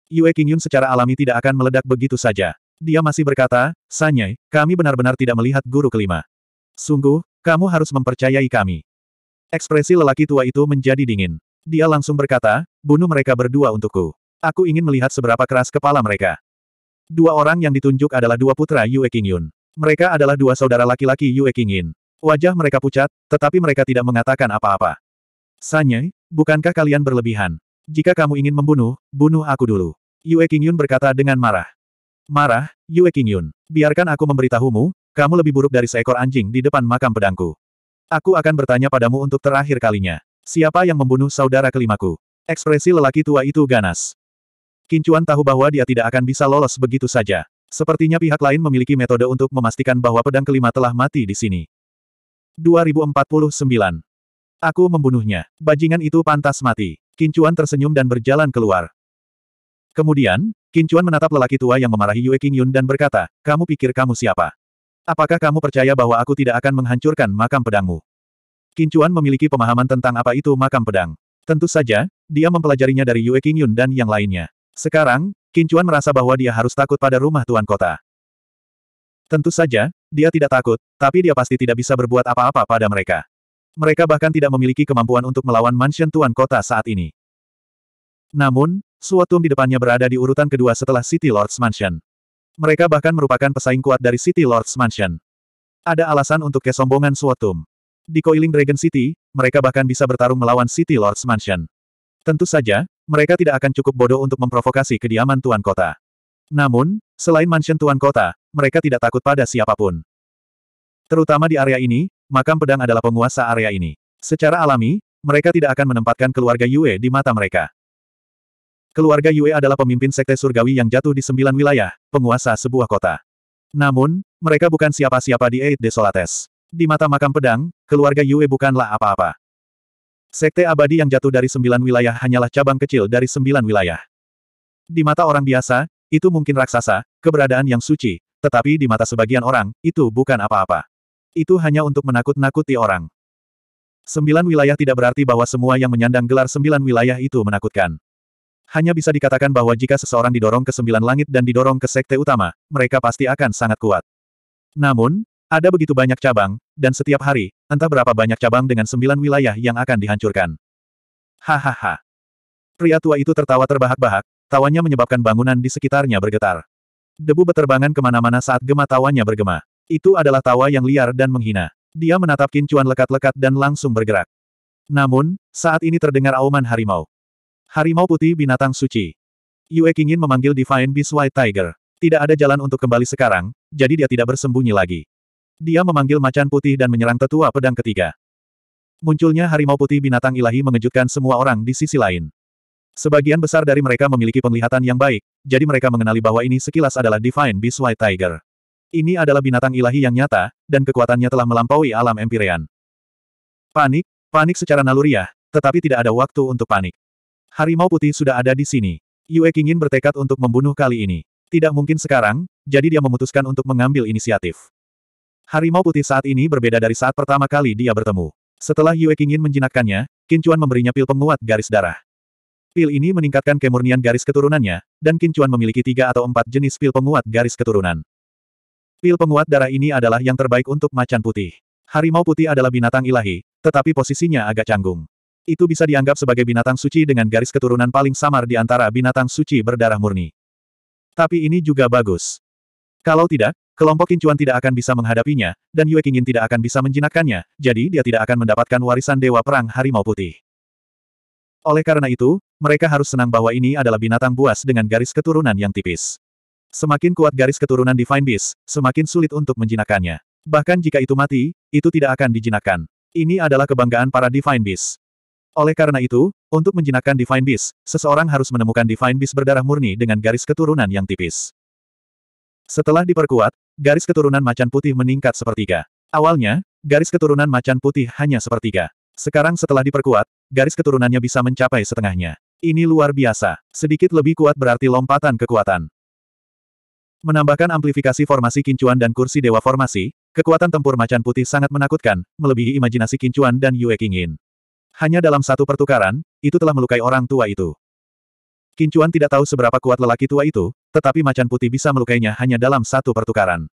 Yue Qingyun secara alami tidak akan meledak begitu saja. Dia masih berkata, Sanyai, kami benar-benar tidak melihat guru kelima. Sungguh, kamu harus mempercayai kami. Ekspresi lelaki tua itu menjadi dingin. Dia langsung berkata, bunuh mereka berdua untukku. Aku ingin melihat seberapa keras kepala mereka. Dua orang yang ditunjuk adalah dua putra Yue Qingyun. Mereka adalah dua saudara laki-laki Yue Qingyin. Wajah mereka pucat, tetapi mereka tidak mengatakan apa-apa. Sanye, bukankah kalian berlebihan? Jika kamu ingin membunuh, bunuh aku dulu. Yue Qingyun berkata dengan marah. Marah, Yue Qingyun. Biarkan aku memberitahumu, kamu lebih buruk dari seekor anjing di depan makam pedangku. Aku akan bertanya padamu untuk terakhir kalinya. Siapa yang membunuh saudara kelimaku? Ekspresi lelaki tua itu ganas. Kincuan tahu bahwa dia tidak akan bisa lolos begitu saja. Sepertinya pihak lain memiliki metode untuk memastikan bahwa pedang kelima telah mati di sini. 2049. Aku membunuhnya. Bajingan itu pantas mati. Kincuan tersenyum dan berjalan keluar. Kemudian, Kincuan menatap lelaki tua yang memarahi Yue Qingyun dan berkata, kamu pikir kamu siapa? Apakah kamu percaya bahwa aku tidak akan menghancurkan makam pedangmu? Kincuan memiliki pemahaman tentang apa itu makam pedang. Tentu saja, dia mempelajarinya dari Yue Qingyun dan yang lainnya. Sekarang, Kincuan merasa bahwa dia harus takut pada rumah tuan kota. Tentu saja, dia tidak takut, tapi dia pasti tidak bisa berbuat apa-apa pada mereka. Mereka bahkan tidak memiliki kemampuan untuk melawan mansion tuan kota saat ini. Namun, Suotum di depannya berada di urutan kedua setelah City Lord's Mansion. Mereka bahkan merupakan pesaing kuat dari City Lord's Mansion. Ada alasan untuk kesombongan Suotum. Di Coiling Dragon City, mereka bahkan bisa bertarung melawan City Lord's Mansion. Tentu saja, mereka tidak akan cukup bodoh untuk memprovokasi kediaman Tuan Kota. Namun, selain mansion Tuan Kota, mereka tidak takut pada siapapun. Terutama di area ini, makam pedang adalah penguasa area ini. Secara alami, mereka tidak akan menempatkan keluarga Yue di mata mereka. Keluarga Yue adalah pemimpin sekte surgawi yang jatuh di sembilan wilayah, penguasa sebuah kota. Namun, mereka bukan siapa-siapa di Eight Desolates. Di mata makam pedang, keluarga Yue bukanlah apa-apa. Sekte abadi yang jatuh dari sembilan wilayah hanyalah cabang kecil dari sembilan wilayah. Di mata orang biasa, itu mungkin raksasa, keberadaan yang suci, tetapi di mata sebagian orang, itu bukan apa-apa. Itu hanya untuk menakut-nakuti orang. Sembilan wilayah tidak berarti bahwa semua yang menyandang gelar sembilan wilayah itu menakutkan. Hanya bisa dikatakan bahwa jika seseorang didorong ke sembilan langit dan didorong ke sekte utama, mereka pasti akan sangat kuat. Namun, ada begitu banyak cabang, dan setiap hari, entah berapa banyak cabang dengan sembilan wilayah yang akan dihancurkan. Hahaha. Pria tua itu tertawa terbahak-bahak, tawanya menyebabkan bangunan di sekitarnya bergetar. Debu beterbangan kemana-mana saat gema tawanya bergema. Itu adalah tawa yang liar dan menghina. Dia menatap kincuan lekat-lekat dan langsung bergerak. Namun, saat ini terdengar auman harimau. Harimau putih binatang suci. Yue Qingin memanggil Divine Beast White Tiger. Tidak ada jalan untuk kembali sekarang, jadi dia tidak bersembunyi lagi. Dia memanggil macan putih dan menyerang tetua pedang ketiga. Munculnya harimau putih binatang ilahi mengejutkan semua orang di sisi lain. Sebagian besar dari mereka memiliki penglihatan yang baik, jadi mereka mengenali bahwa ini sekilas adalah Divine Beast White Tiger. Ini adalah binatang ilahi yang nyata, dan kekuatannya telah melampaui alam empirean. Panik, panik secara naluriah, tetapi tidak ada waktu untuk panik. Harimau putih sudah ada di sini. Yue ingin bertekad untuk membunuh kali ini. Tidak mungkin sekarang, jadi dia memutuskan untuk mengambil inisiatif. Harimau putih saat ini berbeda dari saat pertama kali dia bertemu. Setelah Yue Qingyin menjinakkannya, Kincuan memberinya pil penguat garis darah. Pil ini meningkatkan kemurnian garis keturunannya, dan Kincuan memiliki tiga atau empat jenis pil penguat garis keturunan. Pil penguat darah ini adalah yang terbaik untuk macan putih. Harimau putih adalah binatang ilahi, tetapi posisinya agak canggung. Itu bisa dianggap sebagai binatang suci dengan garis keturunan paling samar di antara binatang suci berdarah murni. Tapi ini juga bagus. Kalau tidak, Kelompok Kincuan tidak akan bisa menghadapinya, dan Yue Qingin tidak akan bisa menjinakkannya, jadi dia tidak akan mendapatkan warisan Dewa Perang Harimau Putih. Oleh karena itu, mereka harus senang bahwa ini adalah binatang buas dengan garis keturunan yang tipis. Semakin kuat garis keturunan Divine Beast, semakin sulit untuk menjinakkannya. Bahkan jika itu mati, itu tidak akan dijinakkan. Ini adalah kebanggaan para Divine Beast. Oleh karena itu, untuk menjinakkan Divine Beast, seseorang harus menemukan Divine Beast berdarah murni dengan garis keturunan yang tipis. Setelah diperkuat, garis keturunan macan putih meningkat sepertiga. Awalnya, garis keturunan macan putih hanya sepertiga. Sekarang setelah diperkuat, garis keturunannya bisa mencapai setengahnya. Ini luar biasa. Sedikit lebih kuat berarti lompatan kekuatan. Menambahkan amplifikasi formasi kincuan dan kursi dewa formasi, kekuatan tempur macan putih sangat menakutkan, melebihi imajinasi kincuan dan Yue Qingyin. Hanya dalam satu pertukaran, itu telah melukai orang tua itu. Kincuan tidak tahu seberapa kuat lelaki tua itu, tetapi macan putih bisa melukainya hanya dalam satu pertukaran.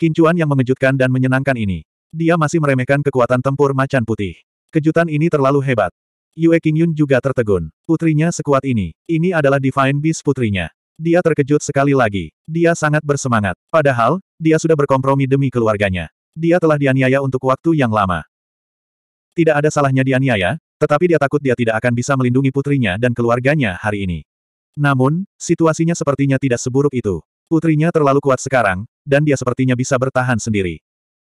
Kincuan yang mengejutkan dan menyenangkan ini. Dia masih meremehkan kekuatan tempur macan putih. Kejutan ini terlalu hebat. Yue Qingyun juga tertegun. Putrinya sekuat ini. Ini adalah Divine Beast putrinya. Dia terkejut sekali lagi. Dia sangat bersemangat. Padahal, dia sudah berkompromi demi keluarganya. Dia telah dianiaya untuk waktu yang lama. Tidak ada salahnya dianiaya, tetapi dia takut dia tidak akan bisa melindungi putrinya dan keluarganya hari ini. Namun, situasinya sepertinya tidak seburuk itu. Putrinya terlalu kuat sekarang, dan dia sepertinya bisa bertahan sendiri.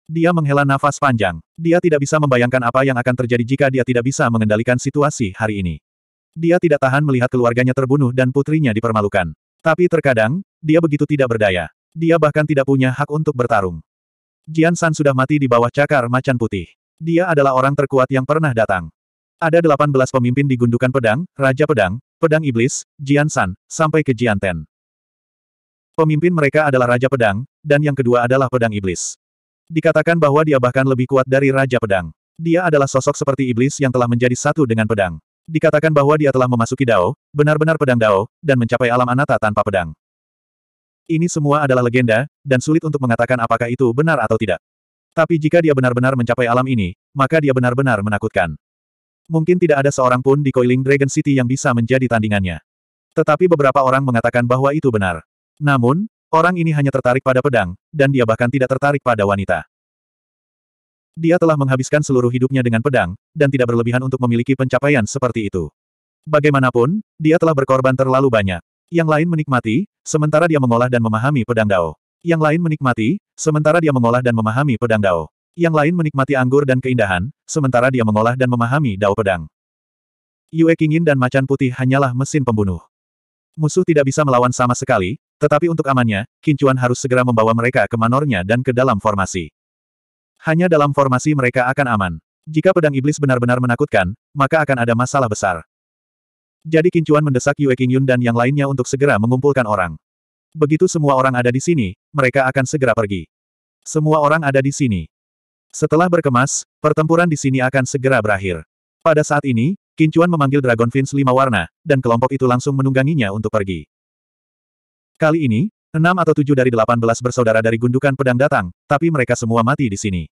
Dia menghela nafas panjang. Dia tidak bisa membayangkan apa yang akan terjadi jika dia tidak bisa mengendalikan situasi hari ini. Dia tidak tahan melihat keluarganya terbunuh dan putrinya dipermalukan. Tapi terkadang, dia begitu tidak berdaya. Dia bahkan tidak punya hak untuk bertarung. Jian San sudah mati di bawah cakar macan putih. Dia adalah orang terkuat yang pernah datang. Ada 18 pemimpin di gundukan pedang, Raja Pedang, Pedang Iblis, Jian San, sampai ke Jian Ten. Pemimpin mereka adalah Raja Pedang, dan yang kedua adalah Pedang Iblis. Dikatakan bahwa dia bahkan lebih kuat dari Raja Pedang. Dia adalah sosok seperti iblis yang telah menjadi satu dengan pedang. Dikatakan bahwa dia telah memasuki Dao, benar-benar pedang Dao, dan mencapai alam anata tanpa pedang. Ini semua adalah legenda, dan sulit untuk mengatakan apakah itu benar atau tidak. Tapi jika dia benar-benar mencapai alam ini, maka dia benar-benar menakutkan. Mungkin tidak ada seorang pun di Coiling Dragon City yang bisa menjadi tandingannya. Tetapi beberapa orang mengatakan bahwa itu benar. Namun, orang ini hanya tertarik pada pedang, dan dia bahkan tidak tertarik pada wanita. Dia telah menghabiskan seluruh hidupnya dengan pedang, dan tidak berlebihan untuk memiliki pencapaian seperti itu. Bagaimanapun, dia telah berkorban terlalu banyak. Yang lain menikmati, sementara dia mengolah dan memahami pedang Dao. Yang lain menikmati, sementara dia mengolah dan memahami pedang Dao. Yang lain menikmati anggur dan keindahan, sementara dia mengolah dan memahami dao pedang. Yue Kingin dan macan putih hanyalah mesin pembunuh. Musuh tidak bisa melawan sama sekali, tetapi untuk amannya, Kincuan harus segera membawa mereka ke manornya dan ke dalam formasi. Hanya dalam formasi mereka akan aman. Jika pedang iblis benar-benar menakutkan, maka akan ada masalah besar. Jadi Kincuan mendesak Yue Qingyun dan yang lainnya untuk segera mengumpulkan orang. Begitu semua orang ada di sini, mereka akan segera pergi. Semua orang ada di sini. Setelah berkemas, pertempuran di sini akan segera berakhir. Pada saat ini, Kincuan memanggil Dragon Fins lima warna, dan kelompok itu langsung menungganginya untuk pergi. Kali ini, enam atau tujuh dari delapan belas bersaudara dari gundukan pedang datang, tapi mereka semua mati di sini.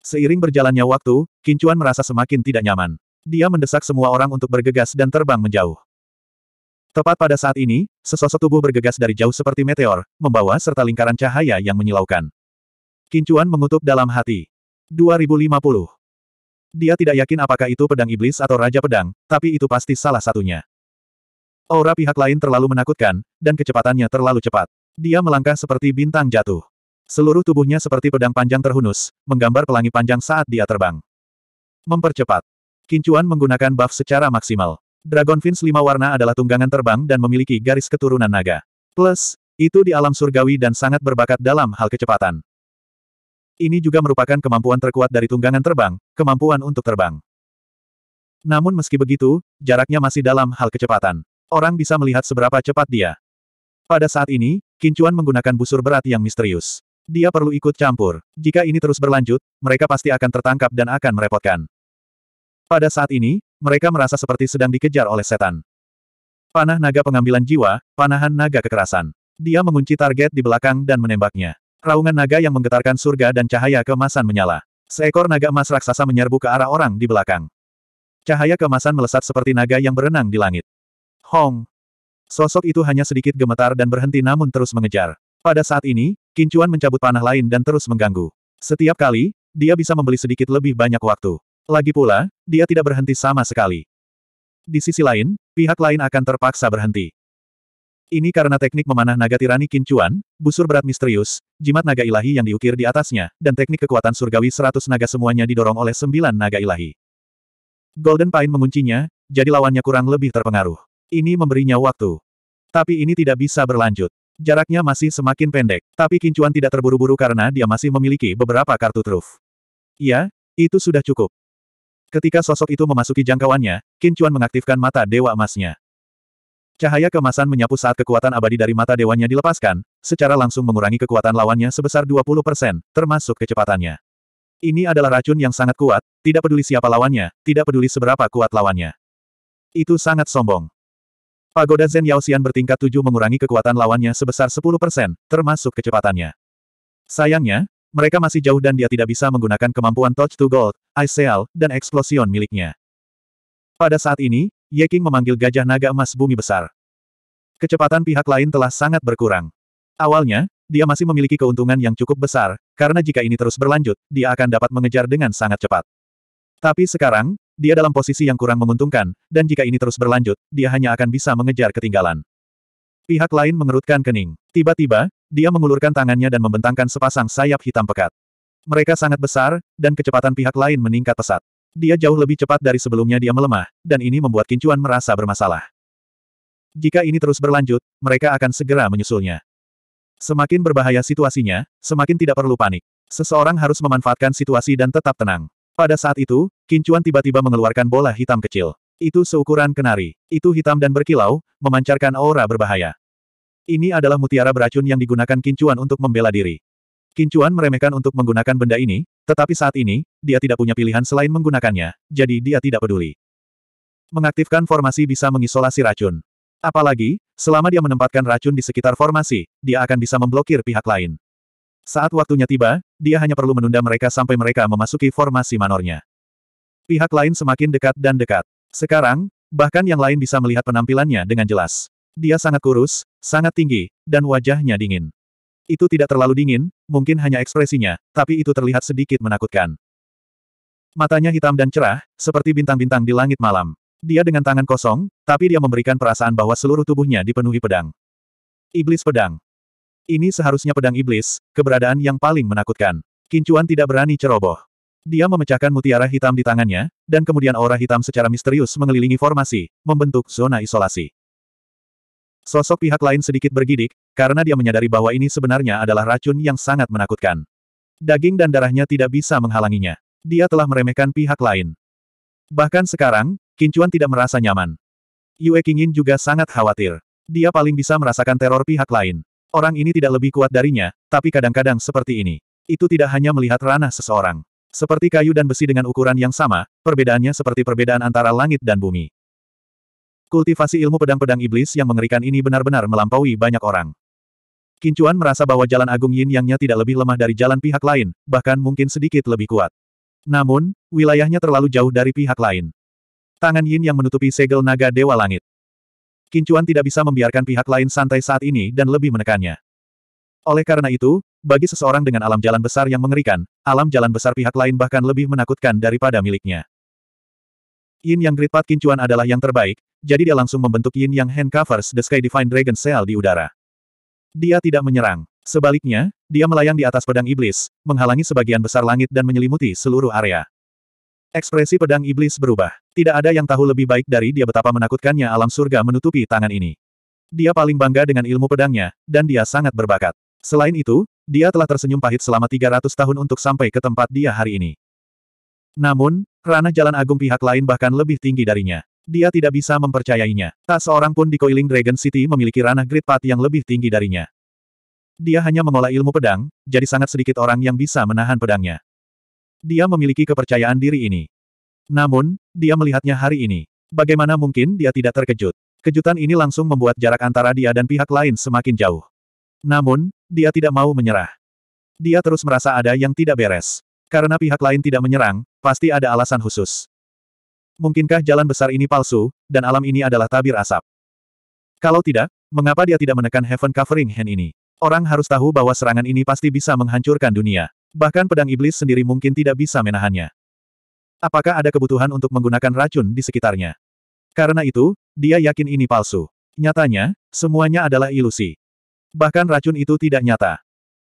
Seiring berjalannya waktu, Kincuan merasa semakin tidak nyaman. Dia mendesak semua orang untuk bergegas dan terbang menjauh. Tepat pada saat ini, sesosok tubuh bergegas dari jauh seperti meteor, membawa serta lingkaran cahaya yang menyilaukan. Kincuan mengutuk dalam hati. 2050. Dia tidak yakin apakah itu pedang iblis atau raja pedang, tapi itu pasti salah satunya. Aura pihak lain terlalu menakutkan, dan kecepatannya terlalu cepat. Dia melangkah seperti bintang jatuh. Seluruh tubuhnya seperti pedang panjang terhunus, menggambar pelangi panjang saat dia terbang. Mempercepat. Kincuan menggunakan buff secara maksimal. Dragon Fins lima warna adalah tunggangan terbang dan memiliki garis keturunan naga. Plus, itu di alam surgawi dan sangat berbakat dalam hal kecepatan. Ini juga merupakan kemampuan terkuat dari tunggangan terbang, kemampuan untuk terbang. Namun meski begitu, jaraknya masih dalam hal kecepatan. Orang bisa melihat seberapa cepat dia. Pada saat ini, Kincuan menggunakan busur berat yang misterius. Dia perlu ikut campur. Jika ini terus berlanjut, mereka pasti akan tertangkap dan akan merepotkan. Pada saat ini, mereka merasa seperti sedang dikejar oleh setan. Panah naga pengambilan jiwa, panahan naga kekerasan. Dia mengunci target di belakang dan menembaknya. Raungan naga yang menggetarkan surga dan cahaya kemasan menyala. Seekor naga emas raksasa menyerbu ke arah orang di belakang. Cahaya kemasan melesat seperti naga yang berenang di langit. Hong! Sosok itu hanya sedikit gemetar dan berhenti namun terus mengejar. Pada saat ini, Kincuan mencabut panah lain dan terus mengganggu. Setiap kali, dia bisa membeli sedikit lebih banyak waktu. Lagi pula, dia tidak berhenti sama sekali. Di sisi lain, pihak lain akan terpaksa berhenti. Ini karena teknik memanah naga tirani kincuan, busur berat misterius, jimat naga ilahi yang diukir di atasnya, dan teknik kekuatan surgawi seratus naga semuanya didorong oleh sembilan naga ilahi. Golden Pine menguncinya, jadi lawannya kurang lebih terpengaruh. Ini memberinya waktu. Tapi ini tidak bisa berlanjut. Jaraknya masih semakin pendek, tapi kincuan tidak terburu-buru karena dia masih memiliki beberapa kartu truf. Ya, itu sudah cukup. Ketika sosok itu memasuki jangkauannya, kincuan mengaktifkan mata Dewa Emasnya. Cahaya kemasan menyapu saat kekuatan abadi dari mata dewanya dilepaskan, secara langsung mengurangi kekuatan lawannya sebesar 20%, termasuk kecepatannya. Ini adalah racun yang sangat kuat, tidak peduli siapa lawannya, tidak peduli seberapa kuat lawannya. Itu sangat sombong. Pagoda Zen Yaoxian bertingkat 7 mengurangi kekuatan lawannya sebesar 10%, termasuk kecepatannya. Sayangnya, mereka masih jauh dan dia tidak bisa menggunakan kemampuan Touch to Gold, Ice Seal, dan Explosion miliknya. Pada saat ini, Ye King memanggil gajah naga emas bumi besar. Kecepatan pihak lain telah sangat berkurang. Awalnya, dia masih memiliki keuntungan yang cukup besar, karena jika ini terus berlanjut, dia akan dapat mengejar dengan sangat cepat. Tapi sekarang, dia dalam posisi yang kurang menguntungkan, dan jika ini terus berlanjut, dia hanya akan bisa mengejar ketinggalan. Pihak lain mengerutkan kening. Tiba-tiba, dia mengulurkan tangannya dan membentangkan sepasang sayap hitam pekat. Mereka sangat besar, dan kecepatan pihak lain meningkat pesat. Dia jauh lebih cepat dari sebelumnya dia melemah, dan ini membuat Kincuan merasa bermasalah. Jika ini terus berlanjut, mereka akan segera menyusulnya. Semakin berbahaya situasinya, semakin tidak perlu panik. Seseorang harus memanfaatkan situasi dan tetap tenang. Pada saat itu, Kincuan tiba-tiba mengeluarkan bola hitam kecil. Itu seukuran kenari. Itu hitam dan berkilau, memancarkan aura berbahaya. Ini adalah mutiara beracun yang digunakan Kincuan untuk membela diri. Kincuan meremehkan untuk menggunakan benda ini, tetapi saat ini, dia tidak punya pilihan selain menggunakannya, jadi dia tidak peduli. Mengaktifkan formasi bisa mengisolasi racun. Apalagi, selama dia menempatkan racun di sekitar formasi, dia akan bisa memblokir pihak lain. Saat waktunya tiba, dia hanya perlu menunda mereka sampai mereka memasuki formasi manornya. Pihak lain semakin dekat dan dekat. Sekarang, bahkan yang lain bisa melihat penampilannya dengan jelas. Dia sangat kurus, sangat tinggi, dan wajahnya dingin. Itu tidak terlalu dingin, mungkin hanya ekspresinya, tapi itu terlihat sedikit menakutkan. Matanya hitam dan cerah, seperti bintang-bintang di langit malam. Dia dengan tangan kosong, tapi dia memberikan perasaan bahwa seluruh tubuhnya dipenuhi pedang. Iblis pedang. Ini seharusnya pedang iblis, keberadaan yang paling menakutkan. Kincuan tidak berani ceroboh. Dia memecahkan mutiara hitam di tangannya, dan kemudian aura hitam secara misterius mengelilingi formasi, membentuk zona isolasi. Sosok pihak lain sedikit bergidik, karena dia menyadari bahwa ini sebenarnya adalah racun yang sangat menakutkan. Daging dan darahnya tidak bisa menghalanginya. Dia telah meremehkan pihak lain. Bahkan sekarang, Kincuan tidak merasa nyaman. Yue Qingyin juga sangat khawatir. Dia paling bisa merasakan teror pihak lain. Orang ini tidak lebih kuat darinya, tapi kadang-kadang seperti ini. Itu tidak hanya melihat ranah seseorang. Seperti kayu dan besi dengan ukuran yang sama, perbedaannya seperti perbedaan antara langit dan bumi. Kultivasi ilmu pedang-pedang iblis yang mengerikan ini benar-benar melampaui banyak orang. Kincuan merasa bahwa jalan agung yin yangnya tidak lebih lemah dari jalan pihak lain, bahkan mungkin sedikit lebih kuat. Namun, wilayahnya terlalu jauh dari pihak lain. Tangan yin yang menutupi segel naga Dewa Langit. Kincuan tidak bisa membiarkan pihak lain santai saat ini dan lebih menekannya. Oleh karena itu, bagi seseorang dengan alam jalan besar yang mengerikan, alam jalan besar pihak lain bahkan lebih menakutkan daripada miliknya. Yin Yang Great Kincuan adalah yang terbaik, jadi dia langsung membentuk Yin Yang Hand Covers the Sky Divine Dragon Seal di udara. Dia tidak menyerang. Sebaliknya, dia melayang di atas pedang iblis, menghalangi sebagian besar langit dan menyelimuti seluruh area. Ekspresi pedang iblis berubah. Tidak ada yang tahu lebih baik dari dia betapa menakutkannya alam surga menutupi tangan ini. Dia paling bangga dengan ilmu pedangnya, dan dia sangat berbakat. Selain itu, dia telah tersenyum pahit selama 300 tahun untuk sampai ke tempat dia hari ini. Namun, Ranah jalan agung pihak lain bahkan lebih tinggi darinya. Dia tidak bisa mempercayainya. Tak seorang pun di Coiling Dragon City memiliki ranah Great Path yang lebih tinggi darinya. Dia hanya mengolah ilmu pedang, jadi sangat sedikit orang yang bisa menahan pedangnya. Dia memiliki kepercayaan diri ini. Namun, dia melihatnya hari ini. Bagaimana mungkin dia tidak terkejut? Kejutan ini langsung membuat jarak antara dia dan pihak lain semakin jauh. Namun, dia tidak mau menyerah. Dia terus merasa ada yang tidak beres. Karena pihak lain tidak menyerang, pasti ada alasan khusus. Mungkinkah jalan besar ini palsu, dan alam ini adalah tabir asap? Kalau tidak, mengapa dia tidak menekan Heaven Covering Hand ini? Orang harus tahu bahwa serangan ini pasti bisa menghancurkan dunia. Bahkan pedang iblis sendiri mungkin tidak bisa menahannya. Apakah ada kebutuhan untuk menggunakan racun di sekitarnya? Karena itu, dia yakin ini palsu. Nyatanya, semuanya adalah ilusi. Bahkan racun itu tidak nyata.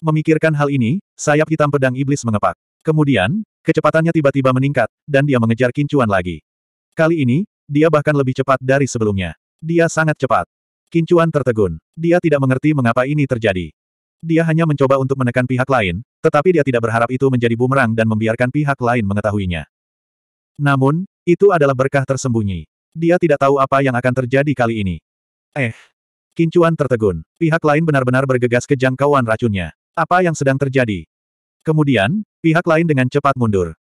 Memikirkan hal ini, sayap hitam pedang iblis mengepak. Kemudian, kecepatannya tiba-tiba meningkat, dan dia mengejar Kincuan lagi. Kali ini, dia bahkan lebih cepat dari sebelumnya. Dia sangat cepat. Kincuan tertegun. Dia tidak mengerti mengapa ini terjadi. Dia hanya mencoba untuk menekan pihak lain, tetapi dia tidak berharap itu menjadi bumerang dan membiarkan pihak lain mengetahuinya. Namun, itu adalah berkah tersembunyi. Dia tidak tahu apa yang akan terjadi kali ini. Eh. Kincuan tertegun. Pihak lain benar-benar bergegas ke jangkauan racunnya. Apa yang sedang terjadi? Kemudian, pihak lain dengan cepat mundur.